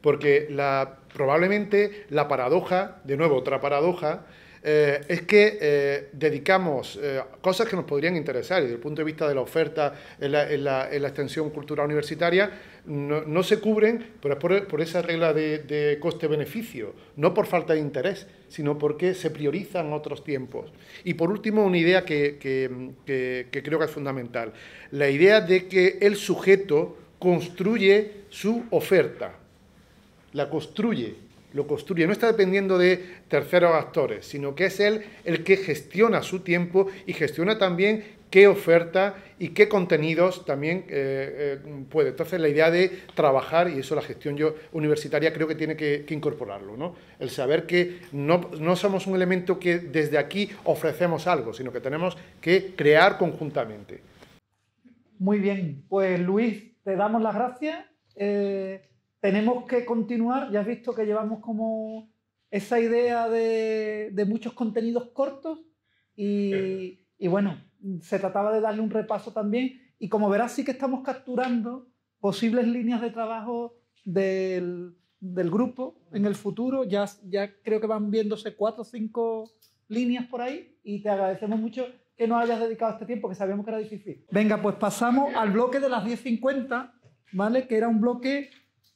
Porque la, probablemente la paradoja, de nuevo otra paradoja, eh, es que eh, dedicamos eh, cosas que nos podrían interesar y desde el punto de vista de la oferta en la, extensión cultural universitaria no, se cubren, por, esa regla de, coste-beneficio, no por falta de interés, sino porque se priorizan otros tiempos. Y por último, una idea que creo que es fundamental, la idea de que el sujeto construye su oferta, la construye lo construye, no está dependiendo de terceros actores, sino que es él el que gestiona su tiempo y gestiona también qué oferta y qué contenidos también eh, eh, puede. Entonces la idea de trabajar, y eso la gestión yo universitaria creo que tiene que, incorporarlo, ¿no? el saber que no, somos un elemento que desde aquí ofrecemos algo, sino que tenemos que crear conjuntamente. Muy bien, pues Luis, te damos las gracias. Eh, tenemos que continuar. Ya has visto que llevamos como esa idea de, muchos contenidos cortos y, bueno, se trataba de darle un repaso también. Y como verás, sí que estamos capturando posibles líneas de trabajo del, grupo en el futuro. Ya, ya creo que van viéndose cuatro o cinco líneas por ahí y te agradecemos mucho que nos hayas dedicado este tiempo, que sabíamos que era difícil. Venga, pues pasamos al bloque de las 10.50, ¿vale? Que era un bloque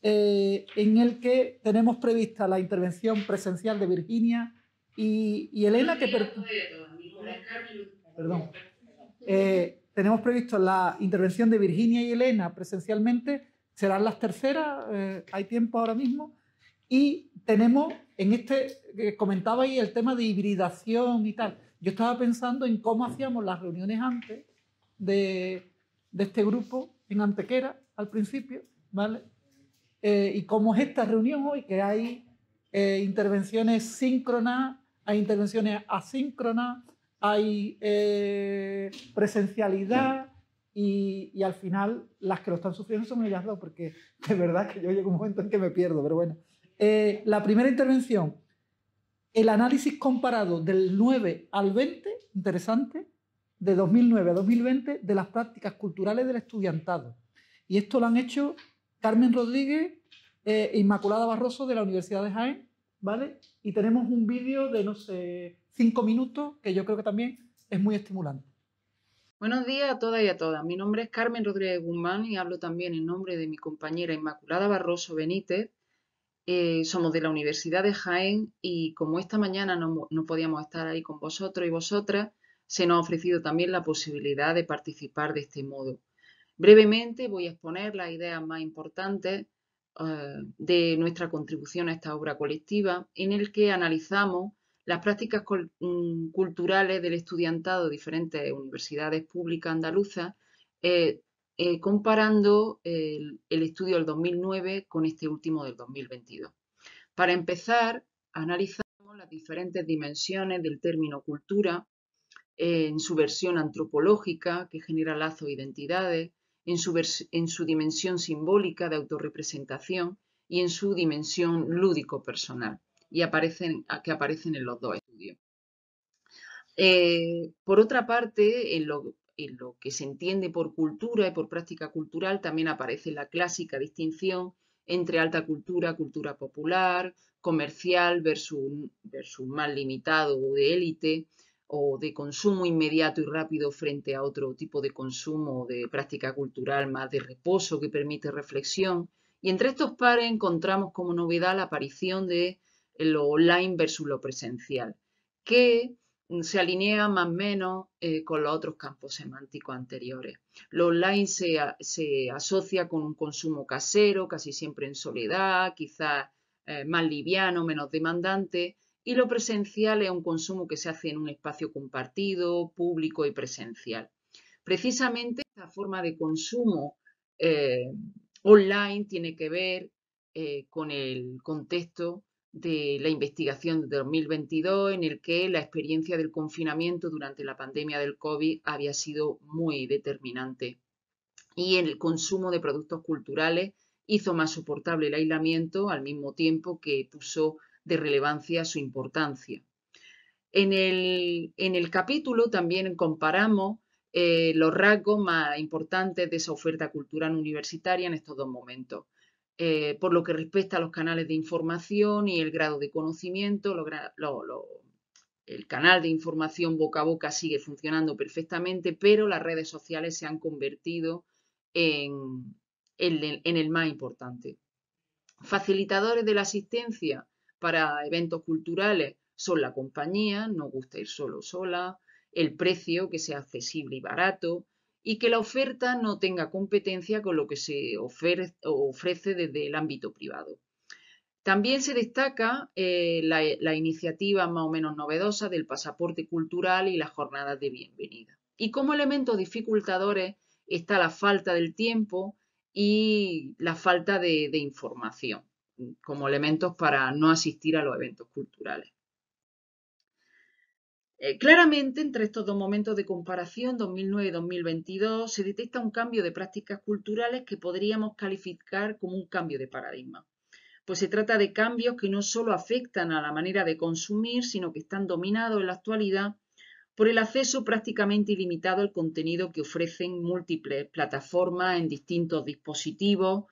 eh, en el que tenemos prevista la intervención presencial de Virginia y, Elena, que... perdón. Eh, tenemos previsto la intervención de Virginia y Elena presencialmente, serán las terceras, eh, hay tiempo ahora mismo, y tenemos en este, que comentaba ahí el tema de hibridación y tal. Yo estaba pensando en cómo hacíamos las reuniones antes de, de este grupo en Antequera al principio, ¿vale? Eh, y cómo es esta reunión hoy, que hay eh, intervenciones síncronas, hay intervenciones asíncronas, hay eh, presencialidad y, y, al final las que lo están sufriendo son ellas dos, porque de verdad que yo llego un momento en que me pierdo, pero bueno. la primera intervención, el análisis comparado del 9 al 20, interesante, de 2009 a 2020, de las prácticas culturales del estudiantado. Y esto lo han hecho Carmen Rodríguez, eh, Inmaculada Barroso de la Universidad de Jaén, ¿vale? Y tenemos un vídeo de, no sé, cinco minutos que yo creo que también es muy estimulante. Buenos días a todas y a todas. Mi nombre es Carmen Rodríguez Guzmán y hablo también en nombre de mi compañera Inmaculada Barroso Benítez. Eh, somos de la Universidad de Jaén y como esta mañana no podíamos estar ahí con vosotros y vosotras, se nos ha ofrecido también la posibilidad de participar de este modo. Brevemente voy a exponer las ideas más importantes ah, de nuestra contribución a esta obra colectiva, en el que analizamos las prácticas mm, culturales del estudiantado de diferentes universidades públicas andaluzas, eh, eh, comparando el, estudio del 2009 con este último del 2022. Para empezar, analizamos las diferentes dimensiones del término cultura eh, en su versión antropológica, que genera lazos e identidades, en su, dimensión simbólica de autorrepresentación y en su dimensión lúdico-personal, y aparecen, que aparecen en los dos estudios. Eh, por otra parte, en lo, que se entiende por cultura y por práctica cultural, también aparece la clásica distinción entre alta cultura, cultura popular, comercial versus, versus más limitado o de élite, o de consumo inmediato y rápido frente a otro tipo de consumo de práctica cultural más de reposo que permite reflexión. Y entre estos pares encontramos como novedad la aparición de eh, lo online versus lo presencial, que mm, se alinea más o menos eh, con los otros campos semánticos anteriores. Lo online se, asocia con un consumo casero, casi siempre en soledad, quizás eh, más liviano, menos demandante, y lo presencial es un consumo que se hace en un espacio compartido, público y presencial. Precisamente esta forma de consumo eh, online tiene que ver eh, con el contexto de la investigación de 2022 en el que la experiencia del confinamiento durante la pandemia del COVID había sido muy determinante y el consumo de productos culturales hizo más soportable el aislamiento al mismo tiempo que puso de relevancia su importancia. En el, capítulo también comparamos eh, los rasgos más importantes de esa oferta cultural universitaria en estos dos momentos. Eh, por lo que respecta a los canales de información y el grado de conocimiento, el canal de información boca a boca sigue funcionando perfectamente, pero las redes sociales se han convertido en, en el más importante. Facilitadores de la asistencia, para eventos culturales son la compañía, no gusta ir solo sola, el precio que sea accesible y barato y que la oferta no tenga competencia con lo que se ofrece, desde el ámbito privado. También se destaca eh, la, iniciativa más o menos novedosa del pasaporte cultural y las jornadas de bienvenida. Y como elementos dificultadores está la falta del tiempo y la falta de información como elementos para no asistir a los eventos culturales. Eh, claramente, entre estos dos momentos de comparación, 2009 y 2022, se detecta un cambio de prácticas culturales que podríamos calificar como un cambio de paradigma. Pues se trata de cambios que no solo afectan a la manera de consumir, sino que están dominados en la actualidad por el acceso prácticamente ilimitado al contenido que ofrecen múltiples plataformas en distintos dispositivos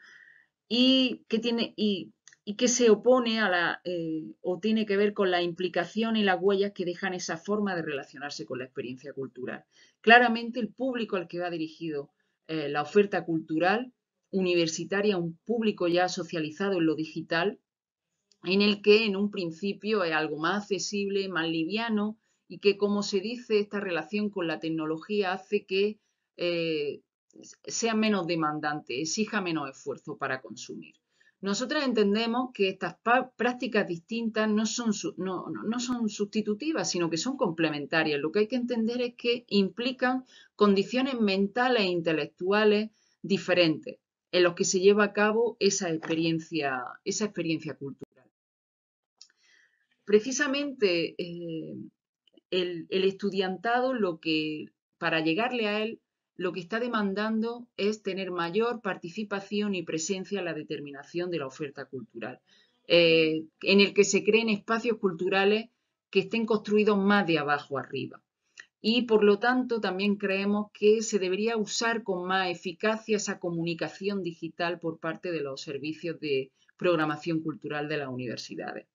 y que, tiene, y y que se opone a la eh, o tiene que ver con la implicación y las huellas que dejan esa forma de relacionarse con la experiencia cultural. Claramente el público al que va dirigido eh, la oferta cultural universitaria, un público ya socializado en lo digital, en el que en un principio es algo más accesible, más liviano y que, como se dice, esta relación con la tecnología hace que eh, sea menos demandante, exija menos esfuerzo para consumir. Nosotras entendemos que estas prácticas distintas no son, no, son sustitutivas, sino que son complementarias. Lo que hay que entender es que implican condiciones mentales e intelectuales diferentes en los que se lleva a cabo esa experiencia, esa experiencia cultural. Precisamente eh, el, el estudiantado, lo que, para llegarle a él, lo que está demandando es tener mayor participación y presencia en la determinación de la oferta cultural, eh, en el que se creen espacios culturales que estén construidos más de abajo arriba. Y por lo tanto también creemos que se debería usar con más eficacia esa comunicación digital por parte de los servicios de programación cultural de las universidades.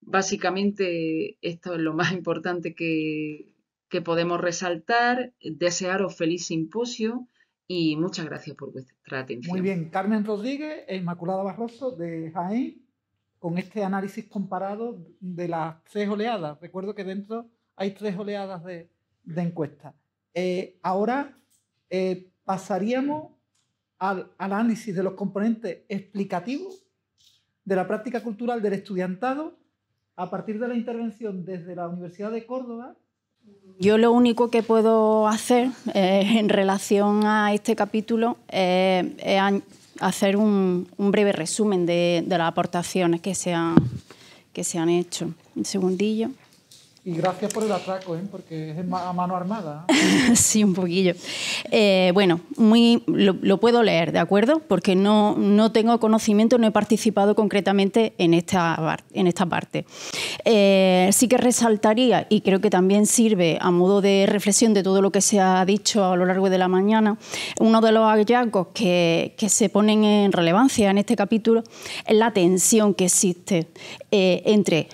Básicamente esto es lo más importante que, que podemos resaltar. Desearos feliz simposio y muchas gracias por vuestra atención. Muy bien, Carmen Rodríguez e Inmaculada Barroso de Jaén, con este análisis comparado de las tres oleadas. Recuerdo que dentro hay tres oleadas de, de encuestas. Eh, ahora eh, pasaríamos al análisis de los componentes explicativos de la práctica cultural del estudiantado a partir de la intervención desde la Universidad de Córdoba yo lo único que puedo hacer eh, en relación a este capítulo eh, es hacer un, breve resumen de, las aportaciones que se, han, que se han hecho. Un segundillo. Y gracias por el atraco, ¿eh? porque es a mano armada. sí, un poquillo. Eh, bueno, muy, lo, puedo leer, ¿de acuerdo? Porque no, no tengo conocimiento, no he participado concretamente en esta, en esta parte. Eh, sí que resaltaría, y creo que también sirve a modo de reflexión de todo lo que se ha dicho a lo largo de la mañana, uno de los hallazgos que, que se ponen en relevancia en este capítulo es la tensión que existe entre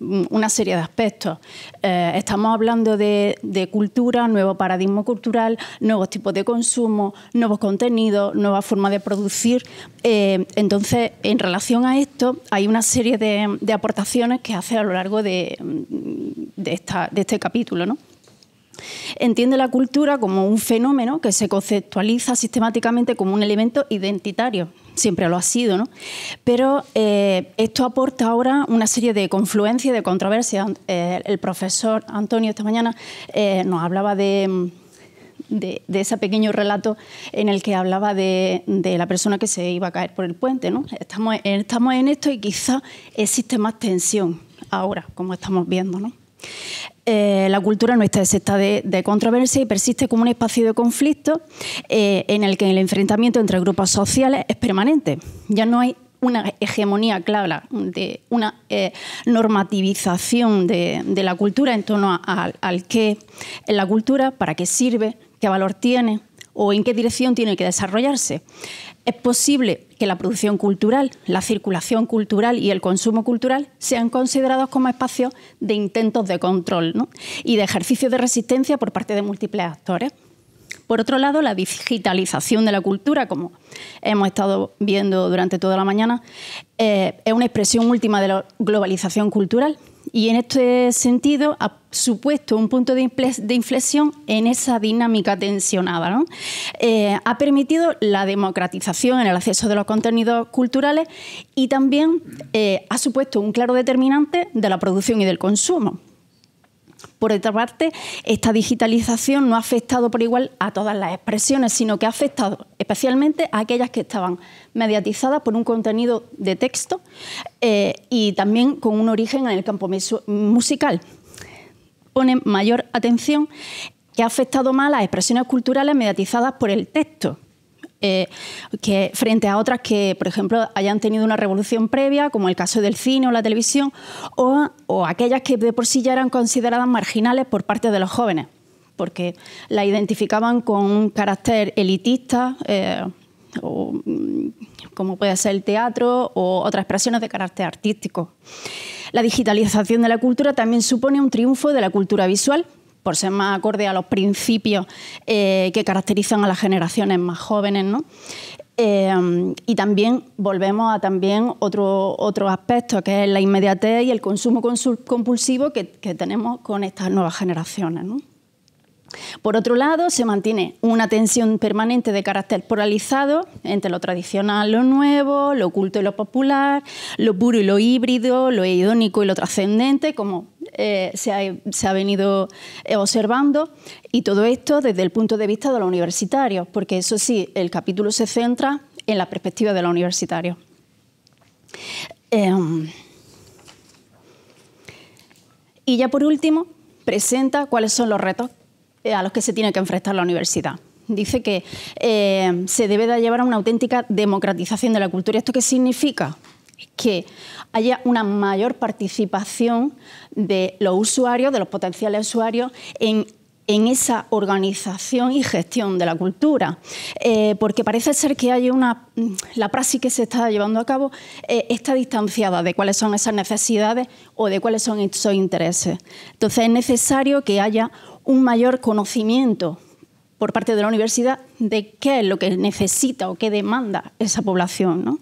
una serie de aspectos. Eh, estamos hablando de, cultura, nuevo paradigma cultural, nuevos tipos de consumo, nuevos contenidos, nuevas formas de producir. Eh, entonces, en relación a esto, hay una serie de, aportaciones que hace a lo largo de, este capítulo. ¿no? Entiende la cultura como un fenómeno que se conceptualiza sistemáticamente como un elemento identitario siempre lo ha sido, ¿no? Pero eh, esto aporta ahora una serie de confluencias, de controversias. Eh, el profesor Antonio esta mañana eh, nos hablaba de, ese pequeño relato en el que hablaba de, la persona que se iba a caer por el puente, ¿no? Estamos en, estamos en esto y quizá existe más tensión ahora, como estamos viendo, ¿no? Eh, la cultura no está esta de, controversia y persiste como un espacio de conflicto eh, en el que el enfrentamiento entre grupos sociales es permanente. Ya no hay una hegemonía clara, de una eh, normativización de, la cultura en torno al qué es la cultura, para qué sirve, qué valor tiene o en qué dirección tiene que desarrollarse es posible que la producción cultural, la circulación cultural y el consumo cultural sean considerados como espacios de intentos de control y de ejercicio de resistencia por parte de múltiples actores. Por otro lado, la digitalización de la cultura, como hemos estado viendo durante toda la mañana, eh, es una expresión última de la globalización cultural y en este sentido ha supuesto un punto de inflexión en esa dinámica tensionada. Eh, ha permitido la democratización en el acceso de los contenidos culturales y también eh, ha supuesto un claro determinante de la producción y del consumo. Por otra parte, esta digitalización no ha afectado por igual a todas las expresiones, sino que ha afectado especialmente a aquellas que estaban mediatizadas por un contenido de texto eh, y también con un origen en el campo musical. Pone mayor atención que ha afectado más a las expresiones culturales mediatizadas por el texto eh, que frente a otras que, por ejemplo, hayan tenido una revolución previa, como el caso del cine o la televisión, o, aquellas que de por sí ya eran consideradas marginales por parte de los jóvenes, porque la identificaban con un carácter elitista. Eh, mm, como puede ser el teatro o otras expresiones de carácter artístico. La digitalización de la cultura también supone un triunfo de la cultura visual, por ser más acorde a los principios eh, que caracterizan a las generaciones más jóvenes. ¿no? Eh, y también volvemos a también otro, otro aspecto, que es la inmediatez y el consumo compulsivo que, que tenemos con estas nuevas generaciones. ¿no? Por otro lado, se mantiene una tensión permanente de carácter polarizado entre lo tradicional, lo nuevo, lo oculto y lo popular, lo puro y lo híbrido, lo idónico y lo trascendente, como eh, se, ha, venido eh, observando, y todo esto desde el punto de vista de los universitarios, porque eso sí, el capítulo se centra en la perspectiva de los universitarios. Em, y ya por último, presenta cuáles son los retos eh, a los que se tiene que enfrentar la universidad. Dice que eh, se debe de llevar a una auténtica democratización de la cultura. ¿Esto qué significa? que haya una mayor participación de los usuarios, de los potenciales usuarios, en, esa organización y gestión de la cultura. Eh, porque parece ser que hay una, la praxis que se está llevando a cabo está distanciada de cuáles son esas necesidades o de cuáles son esos intereses. Entonces es necesario que haya un mayor conocimiento por parte de la universidad de qué es lo que necesita o qué demanda esa población.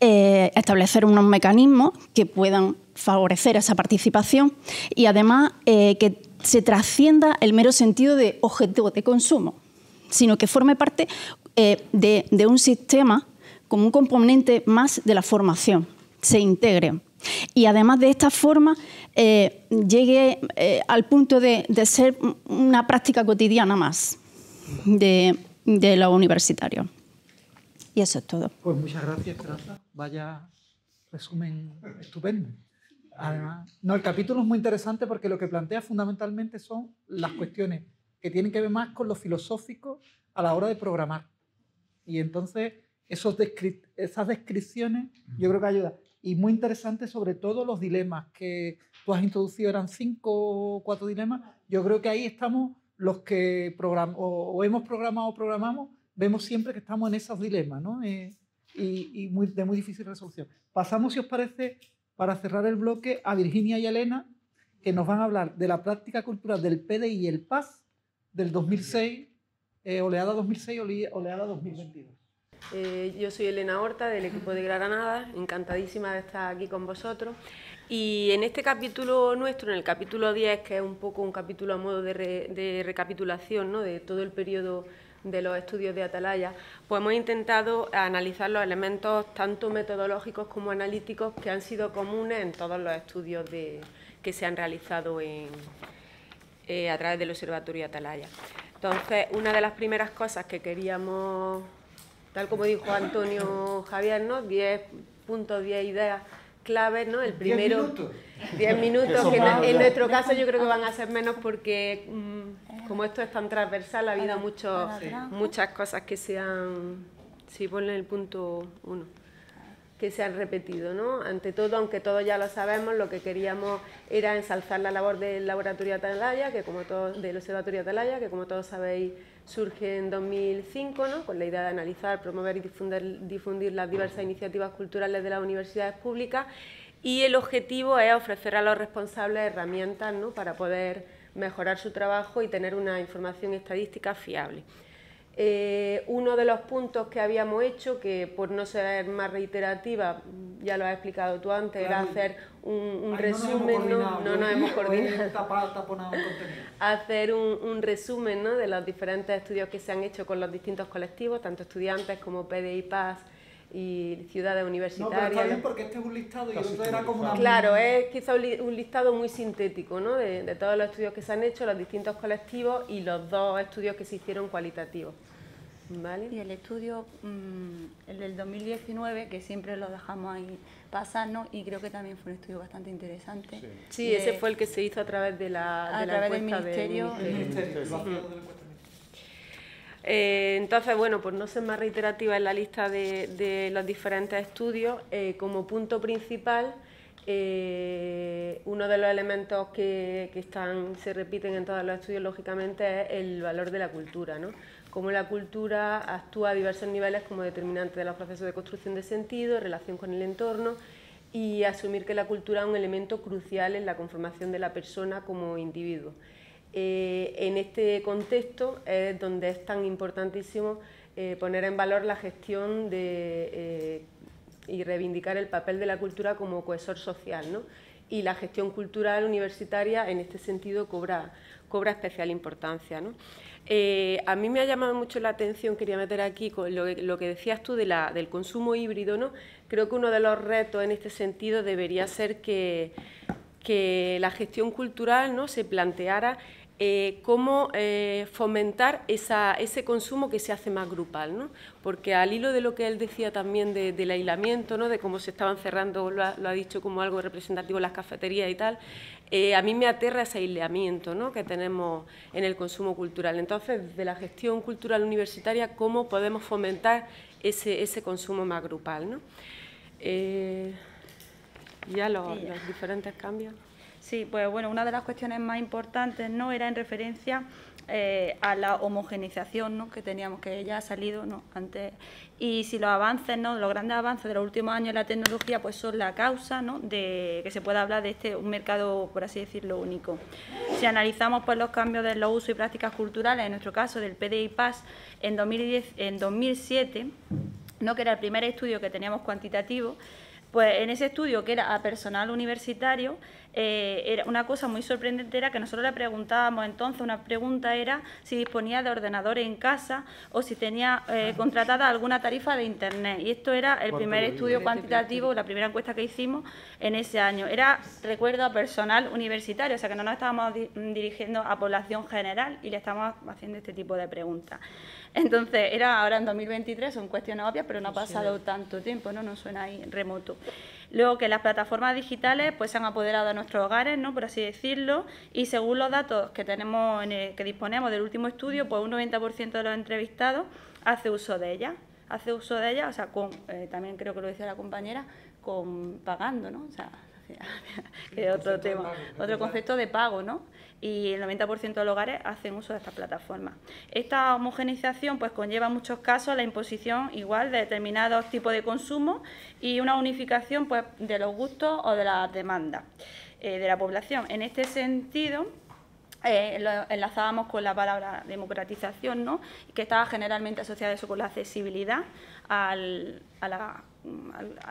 Eh, establecer unos mecanismos que puedan favorecer esa participación y además eh, que se trascienda el mero sentido de objetivo de consumo, sino que forme parte eh, de, de un sistema como un componente más de la formación, se integre. Y además de esta forma eh, llegue eh, al punto de, ser una práctica cotidiana más de, de universitario Y eso es todo. Pues muchas gracias, Traza. Vaya resumen estupendo. Además, no, el capítulo es muy interesante porque lo que plantea fundamentalmente son las cuestiones que tienen que ver más con lo filosófico a la hora de programar. Y entonces, esos esas descripciones yo creo que ayudan y muy interesante sobre todo los dilemas que tú has introducido, eran cinco o cuatro dilemas. Yo creo que ahí estamos los que o, hemos programado o programamos, vemos siempre que estamos en esos dilemas, ¿no? Eh, y, de muy difícil resolución. Pasamos, si os parece, para cerrar el bloque, a Virginia y Elena, que nos van a hablar de la práctica cultural del PDI y el PAS del 2006, eh, oleada 2006, oleada 2022. Eh, yo soy Elena Horta del equipo de Granada, encantadísima de estar aquí con vosotros. Y en este capítulo nuestro, en el capítulo 10, que es un poco un capítulo a modo de, recapitulación de todo el periodo de los estudios de Atalaya, pues hemos intentado analizar los elementos tanto metodológicos como analíticos que han sido comunes en todos los estudios que se han realizado eh, a través del Observatorio Atalaya. Entonces, una de las primeras cosas que queríamos tal como dijo Antonio Javier, ¿no? 10 puntos, 10 ideas claves, ¿no? El primero... 10 minutos. que en, nuestro caso yo creo que van a ser menos porque mm, como esto es tan transversal, ha habido muchos, muchas cosas que se han... el punto uno, que se han repetido. Ante todo, aunque todos ya lo sabemos, lo que queríamos era ensalzar la labor del Laboratorio Atalaya, que como todos, del Observatorio Atalaya, que como todos sabéis surge en 2005 ¿no? con la idea de analizar, promover y difundir, las diversas iniciativas culturales de las universidades públicas y el objetivo es ofrecer a los responsables herramientas para poder mejorar su trabajo y tener una información estadística fiable. Eh, uno de los puntos que habíamos hecho, que por no ser más reiterativa, ya lo has explicado tú antes, era hacer un, resumen, no, nos hemos coordinado, hacer un, resumen de los diferentes estudios que se han hecho con los distintos colectivos, tanto estudiantes como PDI Paz y ciudades universitarias. Este claro, es quizá un listado muy sintético ¿no? de, todos los estudios que se han hecho, los distintos colectivos y los dos estudios que se hicieron cualitativos. ¿Vale? Y el estudio, mm, el del 2019, que siempre lo dejamos ahí pasarnos y creo que también fue un estudio bastante interesante. Sí, ese fue el que se hizo a través de la... del ministerio. Eh, entonces, bueno, por pues no ser más reiterativa en la lista de, los diferentes estudios, eh, como punto principal, eh, uno de los elementos que, están, se repiten en todos los estudios, lógicamente, es el valor de la cultura, ¿no? Cómo la cultura actúa a diversos niveles como determinante de los procesos de construcción de sentido, en relación con el entorno, y asumir que la cultura es un elemento crucial en la conformación de la persona como individuo. Eh, en este contexto es donde es tan importantísimo eh, poner en valor la gestión de, eh, y reivindicar el papel de la cultura como cohesor social. Y la gestión cultural universitaria en este sentido cobra, cobra especial importancia. a mí me ha llamado mucho la atención, quería meter aquí lo, que decías tú del consumo híbrido. ¿no? Creo que uno de los retos en este sentido debería ser que, la gestión cultural ¿no? se planteara eh, cómo eh, fomentar ese consumo que se hace más grupal, ¿no? porque al hilo de lo que él decía también del aislamiento, ¿no? de cómo se estaban cerrando, lo ha, dicho como algo representativo las cafeterías y tal, eh, a mí me aterra ese aislamiento que tenemos en el consumo cultural. Entonces, de la gestión cultural universitaria, ¿cómo podemos fomentar ese, consumo más grupal? ya los diferentes cambios. Sí, pues bueno, una de las cuestiones más importantes no era en referencia eh, a la homogeneización que teníamos, que ya ha salido antes. Y si los avances, ¿no? los grandes avances de los últimos años en la tecnología, pues son la causa de que se pueda hablar de este un mercado, por así decirlo, único. Si analizamos pues, los cambios de los usos y prácticas culturales, en nuestro caso del PDI PAS, en, en 2007, ¿no? que era el primer estudio que teníamos cuantitativo, pues en ese estudio que era a personal universitario, eh, era una cosa muy sorprendente era que nosotros le preguntábamos entonces, una pregunta era si disponía de ordenadores en casa o si tenía eh, contratada alguna tarifa de Internet. Y esto era el primer estudio cuantitativo, la primera encuesta que hicimos en ese año. Era, recuerdo, a personal universitario, o sea que no nos estábamos dirigiendo a población general y le estábamos haciendo este tipo de preguntas. Entonces, era ahora en 2023, son cuestiones obvias, pero no ha pasado tanto tiempo, ¿no? No suena ahí remoto. Luego que las plataformas digitales pues se han apoderado de nuestros hogares, ¿no? por así decirlo, y según los datos que tenemos que disponemos del último estudio, pues un 90% de los entrevistados hace uso de ellas, hace uso de ellas, o sea, con, eh, también creo que lo decía la compañera, con pagando, ¿no? O sea, que es otro tema, otro concepto de pago, ¿no? Y el 90% de los hogares hacen uso de estas plataforma Esta homogeneización pues conlleva en muchos casos la imposición igual de determinados tipos de consumo y una unificación pues de los gustos o de las demandas eh, de la población. En este sentido, eh, lo enlazábamos con la palabra democratización, ¿no? que estaba generalmente asociada eso con la accesibilidad al, a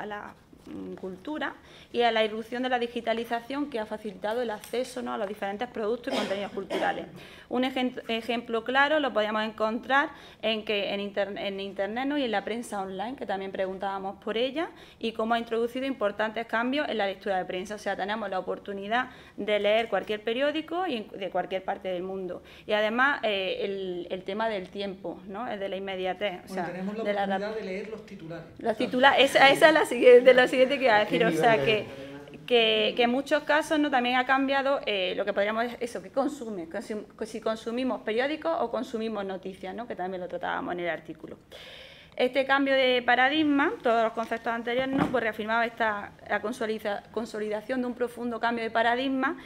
la Mm, cultura y a la irrupción de la digitalización que ha facilitado el acceso a los diferentes productos y contenidos culturales. Un ejemplo claro lo podíamos encontrar en que en, Internet y en la prensa online, que también preguntábamos por ella, y cómo ha introducido importantes cambios en la lectura de prensa. O sea, tenemos la oportunidad de leer cualquier periódico y de cualquier parte del mundo. Y además eh, el, tema del tiempo, ¿no? el de la inmediatez. O sea, tenemos la oportunidad de leer los titulares. Los titulares, esa, es la siguiente siguiente que iba a decir, o sea, que, que, en muchos casos ¿no? también ha cambiado eh, lo que podríamos decir, eso, que consume, si consumimos periódicos o consumimos noticias, ¿no? que también lo tratábamos en el artículo. Este cambio de paradigma, todos los conceptos anteriores, ¿no? pues reafirmaba esta, la consolidación de un profundo cambio de paradigma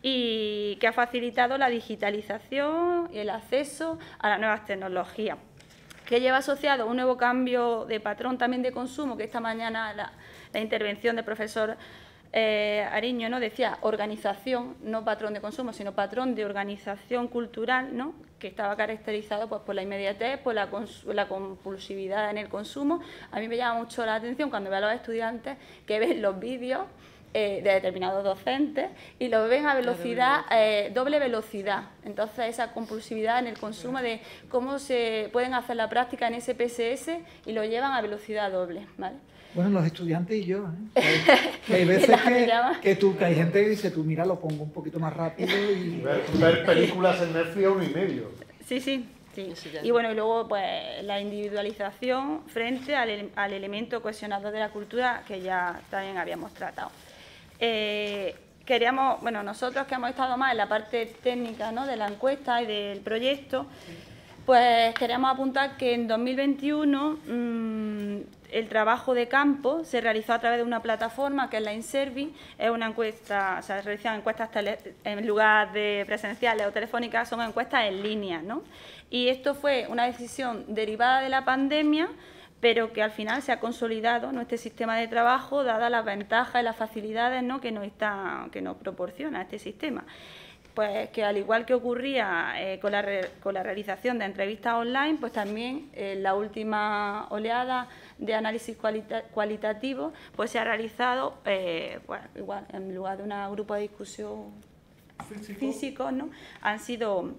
y que ha facilitado la digitalización y el acceso a las nuevas tecnologías, que lleva asociado un nuevo cambio de patrón también de consumo, que esta mañana la, la intervención del profesor eh, Ariño, Decía organización, no patrón de consumo, sino patrón de organización cultural, ¿no? Que estaba caracterizado pues, por la inmediatez, por la, compulsividad en el consumo. A mí me llama mucho la atención cuando veo a los estudiantes que ven los vídeos eh, de determinados docentes y lo ven a velocidad, eh, doble velocidad. Entonces, esa compulsividad en el consumo de cómo se pueden hacer la práctica en SPSS y lo llevan a velocidad doble. ¿vale? Bueno, los estudiantes y yo. ¿eh? Hay, veces que, tú, hay gente que dice, tú mira, lo pongo un poquito más rápido. Y... Ver, películas en Netflix a uno y medio. Sí, sí. Sí. Y bueno, y luego pues la individualización frente al, elemento cohesionador de la cultura que ya también habíamos tratado. Eh, queríamos, bueno, nosotros que hemos estado más en la parte técnica ¿no? de la encuesta y del proyecto, pues queríamos apuntar que en 2021 mmm, el trabajo de campo se realizó a través de una plataforma que es la Inservi. es una encuesta, se realizan encuestas en lugar de presenciales o telefónicas, son encuestas en línea, ¿no? Y esto fue una decisión derivada de la pandemia, pero que al final se ha consolidado nuestro sistema de trabajo, dada las ventajas y las facilidades ¿no? que, nos está, que nos proporciona este sistema pues que al igual que ocurría eh, con, la realización de entrevistas online, pues también eh, la última oleada de análisis cualitativo, pues se ha realizado, eh, bueno, igual, en lugar de una grupo de discusión físico, ¿no? han sido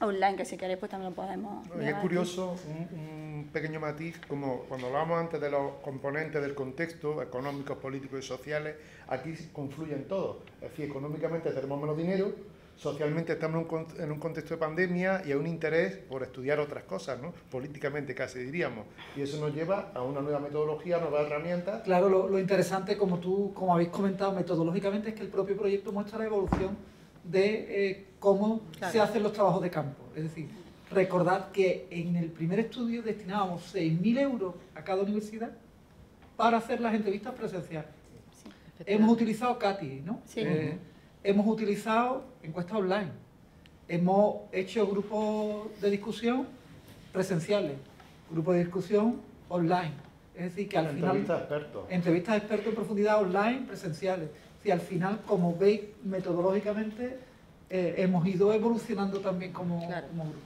online, que si queréis pues también lo podemos... es curioso un, pequeño matiz, como cuando hablábamos antes de los componentes del contexto, económicos, políticos y sociales, aquí confluyen todos. Es decir, económicamente tenemos menos dinero, socialmente estamos en un contexto de pandemia y hay un interés por estudiar otras cosas, ¿no? políticamente casi diríamos. Y eso nos lleva a una nueva metodología, nuevas herramientas. Claro, lo, interesante, como tú como habéis comentado metodológicamente, es que el propio proyecto muestra la evolución de eh, cómo se hacen los trabajos de campo. Es decir, recordad que en el primer estudio destinábamos 6.000 euros a cada universidad para hacer las entrevistas presenciales. Hemos utilizado CATI, ¿no? Eh, hemos utilizado encuestas online, hemos hecho grupos de discusión presenciales, grupos de discusión online. Es decir, que al entrevistas final... Entrevistas expertos. en profundidad online, presenciales. Si al final, como veis, metodológicamente eh, hemos ido evolucionando también como, grupo.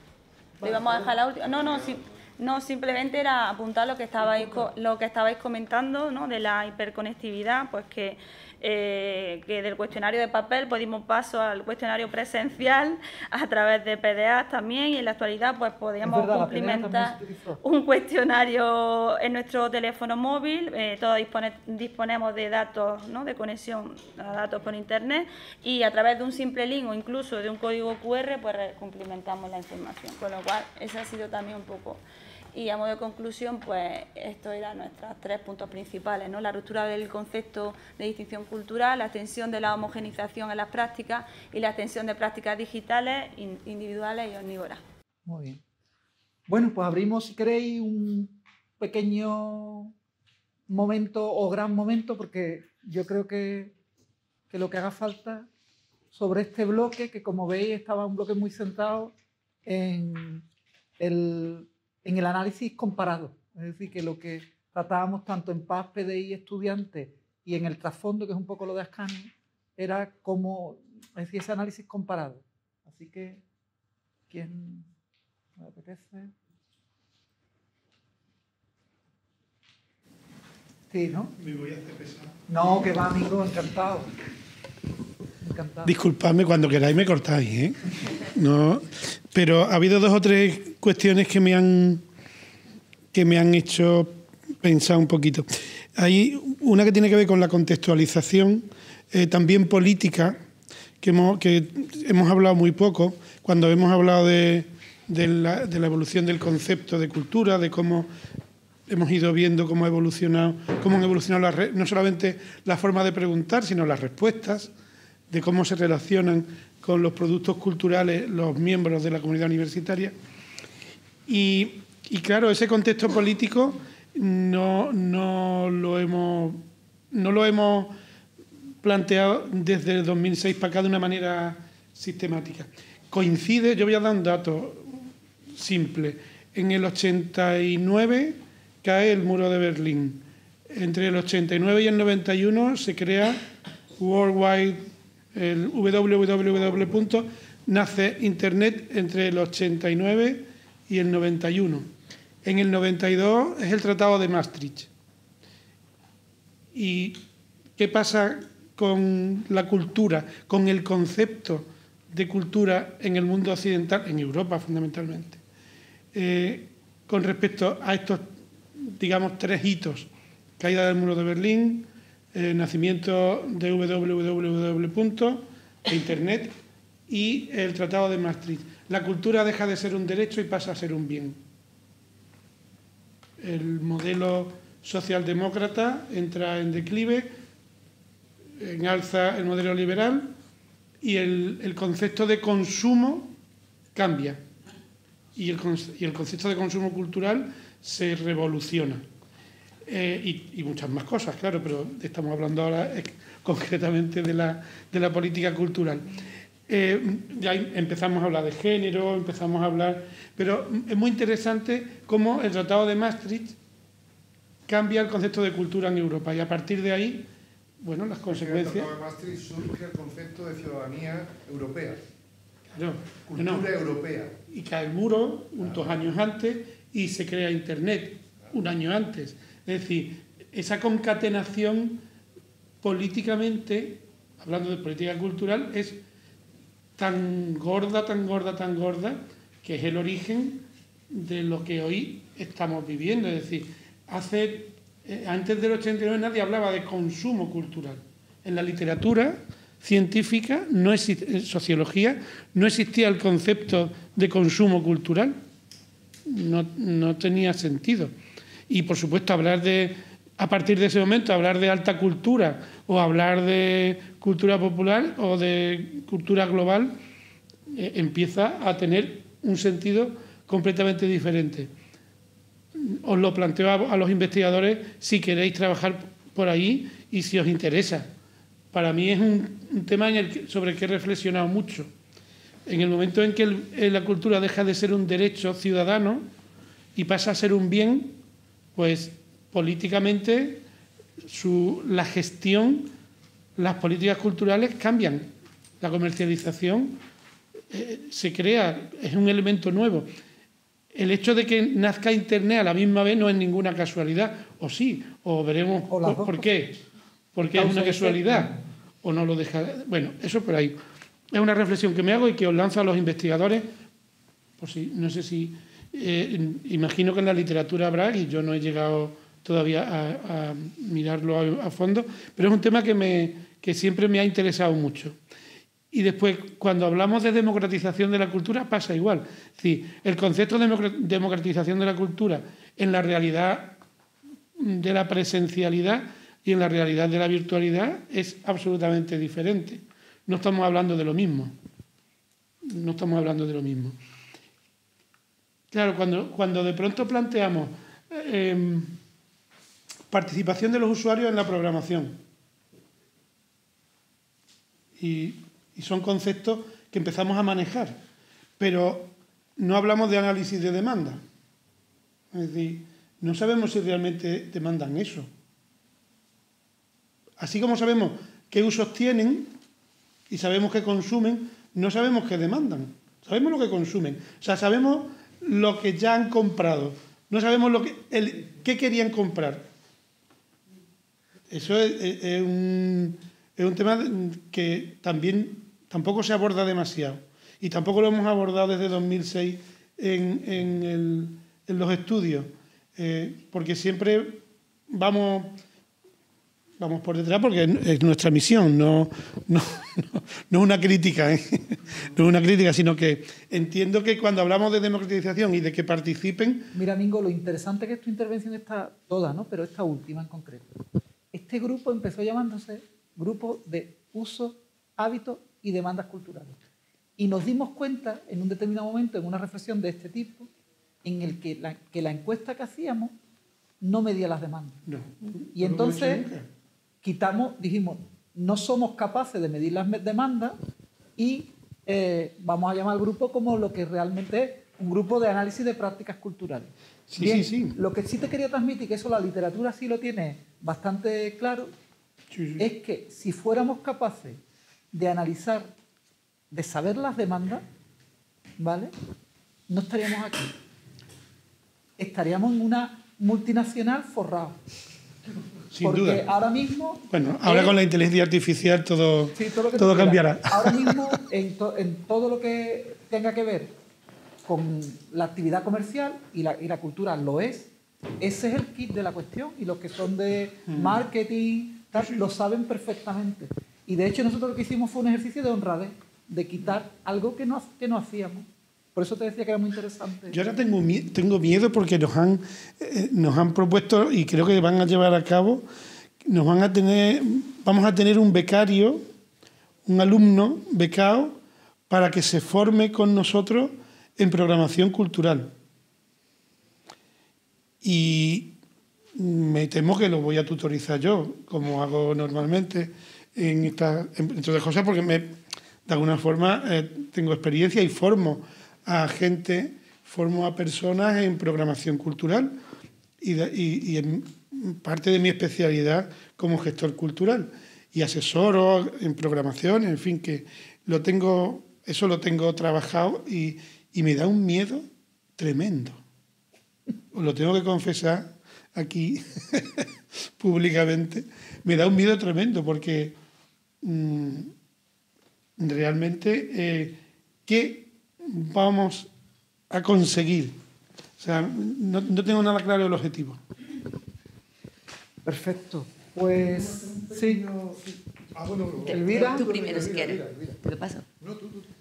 Le vamos a dejar la última. No, no, si No, simplemente era apuntar lo que estabais, lo que estabais comentando, ¿no? de la hiperconectividad, pues que eh, que del cuestionario de papel pudimos paso al cuestionario presencial a través de PDA también y en la actualidad pues podíamos cumplimentar un cuestionario en nuestro teléfono móvil, eh, todos disponemos de datos, ¿no? de conexión a datos por internet y a través de un simple link o incluso de un código QR pues cumplimentamos la información, con lo cual ese ha sido también un poco y a modo de conclusión, pues estos eran nuestros tres puntos principales, ¿no? la ruptura del concepto de distinción cultural, la extensión de la homogenización en las prácticas y la extensión de prácticas digitales, individuales y omnívoras. Muy bien. Bueno, pues abrimos, si queréis, un pequeño momento o gran momento, porque yo creo que, que lo que haga falta sobre este bloque, que como veis estaba un bloque muy centrado en el en el análisis comparado. Es decir, que lo que tratábamos tanto en Paz, PDI, estudiante y en el trasfondo, que es un poco lo de Ascani, era como, ese análisis comparado. Así que, ¿quién me apetece? Sí, ¿no? Me voy a hacer pesar. No, que va, amigo, encantado. Disculpadme cuando queráis me cortáis, ¿eh? No, pero ha habido dos o tres cuestiones que me han que me han hecho pensar un poquito. Hay una que tiene que ver con la contextualización, eh, también política, que hemos, que hemos hablado muy poco, cuando hemos hablado de, de, la, evolución del concepto de cultura, de cómo hemos ido viendo cómo ha evolucionado, cómo han evolucionado no solamente la forma de preguntar, sino las respuestas, de cómo se relacionan con los productos culturales los miembros de la comunidad universitaria. Y, claro, ese contexto político no, lo hemos, no lo hemos planteado desde el 2006 para acá de una manera sistemática. Coincide, yo voy a dar un dato simple, en el 89 cae el muro de Berlín. Entre el 89 y el 91 se crea Worldwide el www. Internet entre el 89 y el 91. En el 92 es el Tratado de Maastricht. ¿Y qué pasa con la cultura, con el concepto de cultura en el mundo occidental, en Europa fundamentalmente, eh, con respecto a estos, digamos, tres hitos? Caída del muro de Berlín, eh, nacimiento de www. Internet y el Tratado de Maastricht. La cultura deja de ser un derecho y pasa a ser un bien. El modelo socialdemócrata entra en declive, en alza el modelo liberal y el, concepto de consumo cambia. y el concepto de consumo cultural se revoluciona. Eh, y, muchas más cosas, claro, pero estamos hablando ahora eh, concretamente de la, política cultural. Eh, ya empezamos a hablar de género, empezamos a hablar, pero es muy interesante cómo el Tratado de Maastricht cambia el concepto de cultura en Europa y a partir de ahí, bueno, las consecuencias... el Tratado de Maastricht surge el concepto de ciudadanía europea. Claro. Cultura europea. Y cae el muro, unos años antes, y se crea Internet, un año antes es decir, esa concatenación políticamente, hablando de política cultural, es tan gorda, tan gorda, tan gorda, que es el origen de lo que hoy estamos viviendo. Es decir, eh, antes del 89 nadie hablaba de consumo cultural. En la literatura científica, no en sociología, no existía el concepto de consumo cultural. no tenía sentido y por supuesto hablar de, a partir de ese momento, hablar de alta cultura o hablar de cultura popular o de cultura global eh, empieza a tener un sentido completamente diferente. Os lo planteo a, los investigadores si queréis trabajar por ahí y si os interesa. Para mí es un, tema sobre el que he reflexionado mucho. En el momento en que la cultura deja de ser un derecho ciudadano y pasa a ser un bien, pues políticamente la gestión, las políticas culturales cambian. La comercialización eh, se crea, es un elemento nuevo. El hecho de que nazca Internet a la misma vez no es ninguna casualidad, o sí, o veremos por, por, qué. Porque es una casualidad, o no lo deja. Bueno, eso por ahí. Es una reflexión que me hago y que os lanzo a los investigadores, por si, no sé si eh, imagino que en la literatura habrá, y yo no he llegado todavía a, mirarlo a, fondo, pero es un tema que, me, que siempre me ha interesado mucho. Y después, cuando hablamos de democratización de la cultura, pasa igual. el concepto de democratización de la cultura en la realidad de la presencialidad y en la realidad de la virtualidad es absolutamente diferente. No estamos hablando de lo mismo. No estamos hablando de lo mismo. Claro, cuando, de pronto planteamos em, participación de los usuarios en la programación. Y, y son conceptos que empezamos a manejar, pero no hablamos de análisis de demanda. Es decir, no sabemos si realmente demandan eso. Así como sabemos qué usos tienen y sabemos qué consumen, no sabemos qué demandan. Sabemos lo que consumen. O sea, sabemos lo que ya han comprado. No sabemos lo que, el, qué querían comprar. Eso es, un, tema que también tampoco se aborda demasiado. Y tampoco lo hemos abordado desde 2006 en, los estudios, eh, porque siempre vamos vamos por detrás porque es nuestra misión, no, no, una crítica, ¿eh? no una crítica, sino que entiendo que cuando hablamos de democratización y de que participen... Mira, Mingo, lo interesante que es tu intervención está toda, ¿no? pero esta última en concreto. Este grupo empezó llamándose Grupo de Uso, Hábitos y Demandas Culturales. Y nos dimos cuenta en un determinado momento, en una reflexión de este tipo, en el que la, que la encuesta que hacíamos no medía las demandas. y entonces quitamos, dijimos, no somos capaces de medir las demandas y eh, vamos a llamar al grupo como lo que realmente es un grupo de análisis de prácticas culturales. Lo que sí te quería transmitir, que eso la literatura sí lo tiene bastante claro, es que si fuéramos capaces de analizar, de saber las demandas, ¿vale? No estaríamos aquí. Estaríamos en una multinacional forrada porque ahora mismo... Bueno, ahora eh, con la inteligencia artificial todo, todo, cambiará. Ahora mismo, en, todo lo que tenga que ver con la actividad comercial y la, cultura lo es, ese es el kit de la cuestión y los que son de mm. marketing lo saben perfectamente. Y de hecho nosotros lo que hicimos fue un ejercicio de honradez, de quitar algo que que no hacíamos. Por eso te decía que era muy interesante. Yo ahora tengo, miedo, tengo miedo porque nos han, eh, nos han propuesto y creo que van a llevar a cabo, nos van a tener, vamos a tener un becario, un alumno becado, para que se forme con nosotros en programación cultural. Y me temo que lo voy a tutorizar yo, como hago normalmente en estas, entonces cosas, porque de alguna forma eh, tengo experiencia y formo a gente, formo a personas en programación cultural y, en parte de mi especialidad como gestor cultural y asesoro en programación, en fin, que lo tengo, eso lo tengo trabajado y, me da un miedo tremendo. lo tengo que confesar aquí públicamente. Me da un miedo tremendo porque mm, realmente, eh, vamos a conseguir. O sea, no, tengo nada claro el objetivo. Perfecto. Pues, sí. Ah, bueno, Elvira. Tú primero, si quieres. Te paso.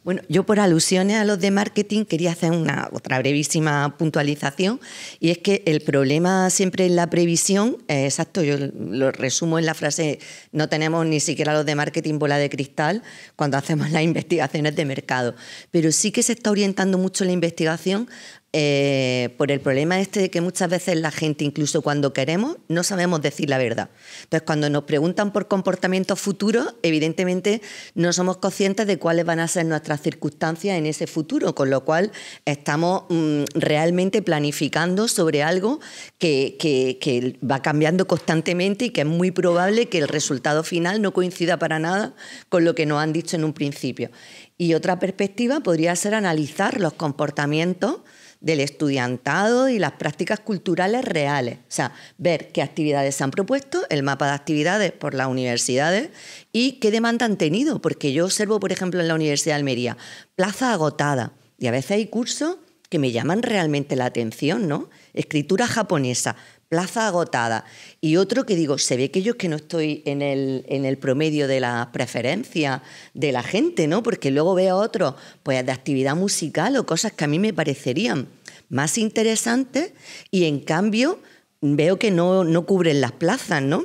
Bueno, yo por alusiones a los de marketing quería hacer una otra brevísima puntualización y es que el problema siempre es la previsión, eh, exacto, yo lo resumo en la frase, no tenemos ni siquiera los de marketing bola de cristal cuando hacemos las investigaciones de mercado, pero sí que se está orientando mucho la investigación eh, por el problema este de que muchas veces la gente, incluso cuando queremos, no sabemos decir la verdad. Entonces, cuando nos preguntan por comportamientos futuros, evidentemente no somos conscientes de cuáles van a ser nuestras circunstancias en ese futuro, con lo cual estamos mm, realmente planificando sobre algo que, que va cambiando constantemente y que es muy probable que el resultado final no coincida para nada con lo que nos han dicho en un principio. Y otra perspectiva podría ser analizar los comportamientos del estudiantado y las prácticas culturales reales. O sea, ver qué actividades se han propuesto, el mapa de actividades por las universidades y qué demanda han tenido. Porque yo observo, por ejemplo, en la Universidad de Almería, plaza agotada. Y a veces hay cursos que me llaman realmente la atención, ¿no? Escritura japonesa plaza agotada. Y otro que digo, se ve que yo es que no estoy en el, en el promedio de las preferencias de la gente, ¿no? Porque luego veo otro pues de actividad musical o cosas que a mí me parecerían más interesantes y en cambio veo que no, no cubren las plazas, ¿no?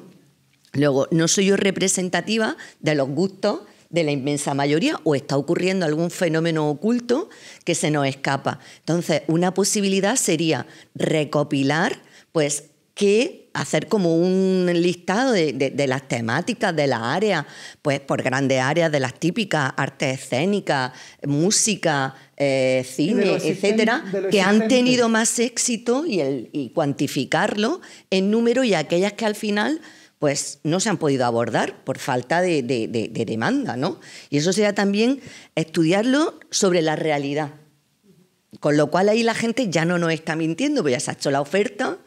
Luego, no soy yo representativa de los gustos de la inmensa mayoría o está ocurriendo algún fenómeno oculto que se nos escapa. Entonces, una posibilidad sería recopilar pues que hacer como un listado de, las temáticas de la área, pues por grandes áreas de las típicas, artes escénicas, música, eh, cine, etcétera, que han tenido más éxito y, el, cuantificarlo en número y aquellas que al final pues no se han podido abordar por falta de, de demanda, ¿no? Y eso sería también estudiarlo sobre la realidad con lo cual ahí la gente ya no nos está mintiendo, pues ya se ha hecho la oferta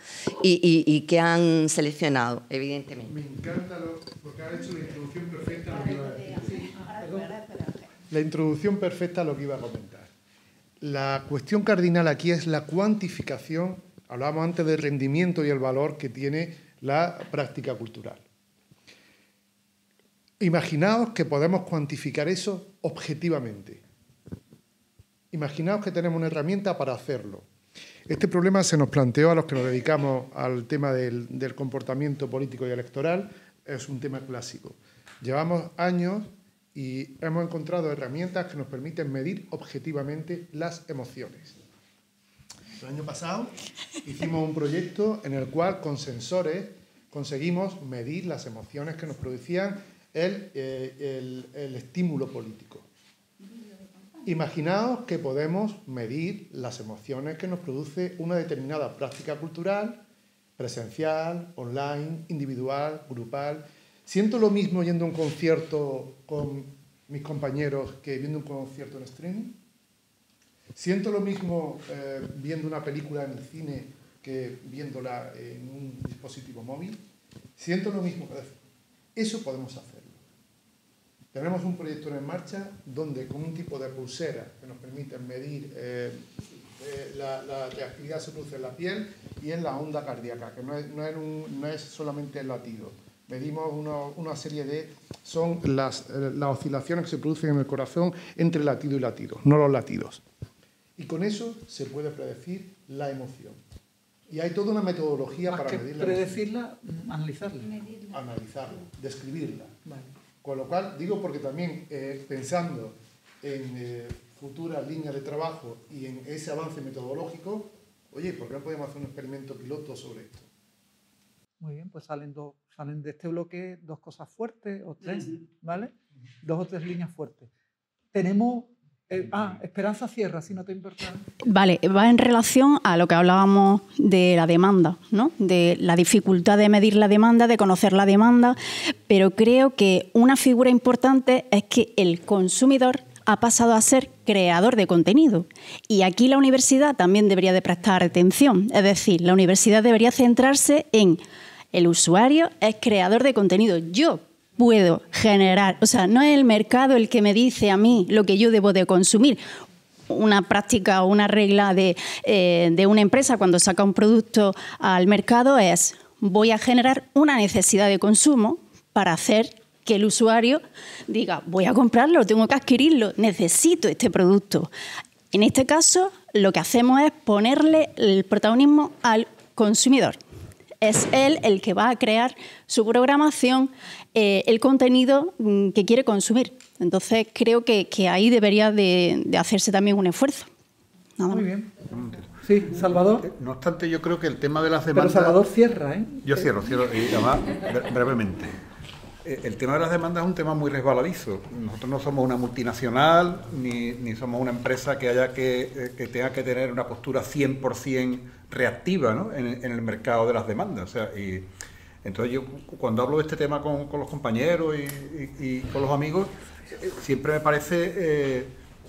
y, que han seleccionado, evidentemente. Me encanta lo, que ha hecho la introducción perfecta a lo que iba a La introducción perfecta a lo que iba a comentar. La cuestión cardinal aquí es la cuantificación, hablábamos antes del rendimiento y el valor que tiene la práctica cultural. Imaginaos que podemos cuantificar eso objetivamente Imaginaos que tenemos una herramienta para hacerlo. Este problema se nos planteó a los que nos dedicamos al tema del, comportamiento político y electoral. Es un tema clásico. Llevamos años y hemos encontrado herramientas que nos permiten medir objetivamente las emociones. El año pasado hicimos un proyecto en el cual con sensores conseguimos medir las emociones que nos producían el eh, estímulo político. Imaginaos que podemos medir las emociones que nos produce una determinada práctica cultural, presencial, online, individual, grupal. Siento lo mismo yendo a un concierto con mis compañeros que viendo un concierto en streaming. Siento lo mismo eh, viendo una película en el cine que viéndola en un dispositivo móvil. Siento lo mismo. Eso podemos hacer. Tenemos un proyecto en marcha donde con un tipo de pulsera que nos permite medir eh, eh, la, actividad que se produce en la piel y en la onda cardíaca, que no es, solamente el latido. Medimos una serie de... son eh, las, oscilaciones que se producen en el corazón entre latido y latido, no los latidos. Y con eso se puede predecir la emoción. Y hay toda una metodología para medirla. Predecirla, analizarla. Analizarla, describirla. Con lo cual, digo porque también eh, pensando en eh, futuras líneas de trabajo y en ese avance metodológico, oye, ¿por qué no podemos hacer un experimento piloto sobre esto? Muy bien, pues salen, dos, salen de este bloque dos cosas fuertes o tres, ¿vale? Dos o tres líneas fuertes. Tenemos eh, ah, Esperanza Cierra, si no te importa. Vale, va en relación a lo que hablábamos de la demanda, ¿no? De la dificultad de medir la demanda, de conocer la demanda, pero creo que una figura importante es que el consumidor ha pasado a ser creador de contenido. Y aquí la universidad también debería de prestar atención. Es decir, la universidad debería centrarse en el usuario es creador de contenido. Yo puedo generar. O sea, no es el mercado el que me dice a mí lo que yo debo de consumir. Una práctica o una regla de, eh, de una empresa cuando saca un producto al mercado es voy a generar una necesidad de consumo para hacer que el usuario diga, voy a comprarlo, tengo que adquirirlo, necesito este producto. En este caso, lo que hacemos es ponerle el protagonismo al consumidor. Es él el que va a crear su programación, eh, el contenido mm, que quiere consumir. Entonces creo que, ahí debería de, hacerse también un esfuerzo. Nada Muy bien. Sí, Salvador. Eh, no obstante, yo creo que el tema de las demandas... Pero Salvador cierra, ¿eh? Yo cierro, cierro, y además brevemente. Eh, el tema de las demandas es un tema muy resbaladizo. Nosotros no somos una multinacional, ni, ni somos una empresa que, haya que, que, tenga que tener una postura 100% reactiva ¿no? en, en, el mercado de las demandas. O sea, y, entonces yo cuando hablo de este tema con, los compañeros y, con los amigos, siempre me parece eh,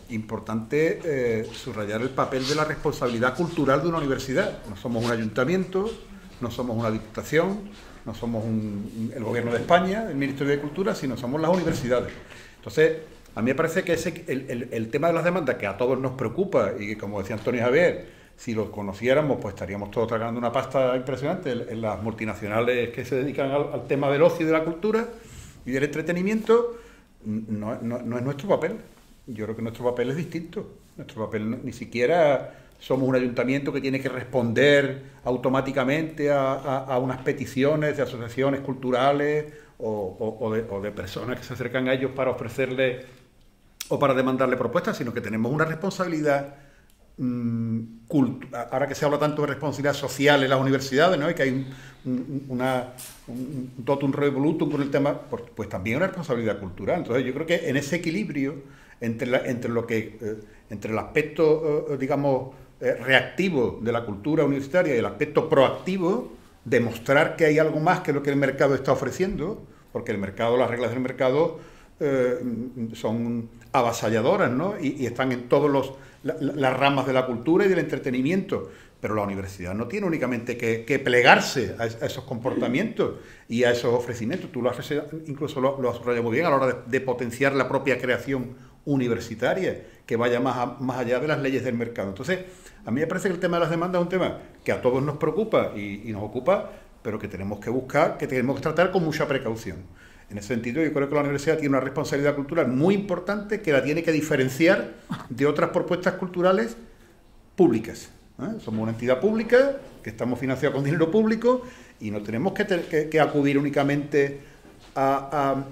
importante eh, subrayar el papel de la responsabilidad cultural de una universidad. No somos un ayuntamiento, no somos una diputación, no somos el gobierno de España, el Ministerio de Cultura, sino somos las universidades. Entonces, a mí me parece que ese, el, el tema de las demandas, que a todos nos preocupa y que, como decía Antonio Javier, si lo conociéramos, pues estaríamos todos tragando una pasta impresionante. En las multinacionales que se dedican al, tema del ocio y de la cultura y del entretenimiento, no, es nuestro papel. Yo creo que nuestro papel es distinto. Nuestro papel ni siquiera somos un ayuntamiento que tiene que responder automáticamente a, unas peticiones de asociaciones culturales o, de, o de personas que se acercan a ellos para ofrecerle o para demandarle propuestas, sino que tenemos una responsabilidad Mm, ahora que se habla tanto de responsabilidad social en las universidades, ¿no? Y que hay un, un totum revolutum con el tema, pues también una responsabilidad cultural. Entonces yo creo que en ese equilibrio entre, entre lo que, eh, entre el aspecto, eh, digamos, eh, reactivo de la cultura universitaria y el aspecto proactivo, demostrar que hay algo más que lo que el mercado está ofreciendo, porque el mercado, las reglas del mercado son avasalladoras, ¿no? y están en todos los las ramas de la cultura y del entretenimiento. Pero la universidad no tiene únicamente que, plegarse a, esos comportamientos y a esos ofrecimientos. Tú lo has, incluso lo, has subrayado muy bien a la hora de, potenciar la propia creación universitaria, que vaya más, más allá de las leyes del mercado. Entonces, a mí me parece que el tema de las demandas es un tema que a todos nos preocupa y nos ocupa, pero que tenemos que buscar, que tenemos que tratar con mucha precaución. En ese sentido, yo creo que la universidad tiene una responsabilidad cultural muy importante que la tiene que diferenciar de otras propuestas culturales públicas. ¿eh? Somos una entidad pública, que estamos financiados con dinero público y no tenemos que, acudir únicamente a,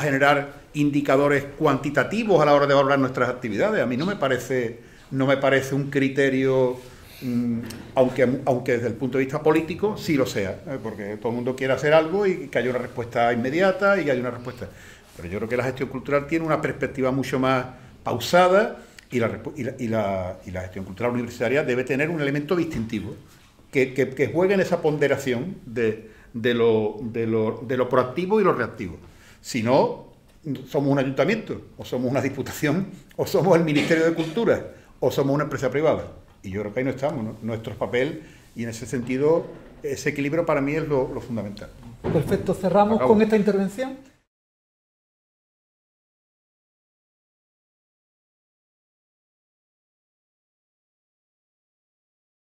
generar indicadores cuantitativos a la hora de valorar nuestras actividades. A mí no me parece, no me parece un criterio Mm, aunque, aunque desde el punto de vista político sí lo sea, ¿eh? porque todo el mundo quiere hacer algo y que haya una respuesta inmediata y que una respuesta. Pero yo creo que la gestión cultural tiene una perspectiva mucho más pausada y la, gestión cultural universitaria debe tener un elemento distintivo que, juegue en esa ponderación de, lo, de lo proactivo y lo reactivo. Si no, somos un ayuntamiento, o somos una diputación, o somos el Ministerio de Cultura, o somos una empresa privada. Y yo creo que ahí no estamos, nuestro papel, y en ese sentido, ese equilibrio para mí es lo, fundamental. Perfecto, cerramos con esta intervención.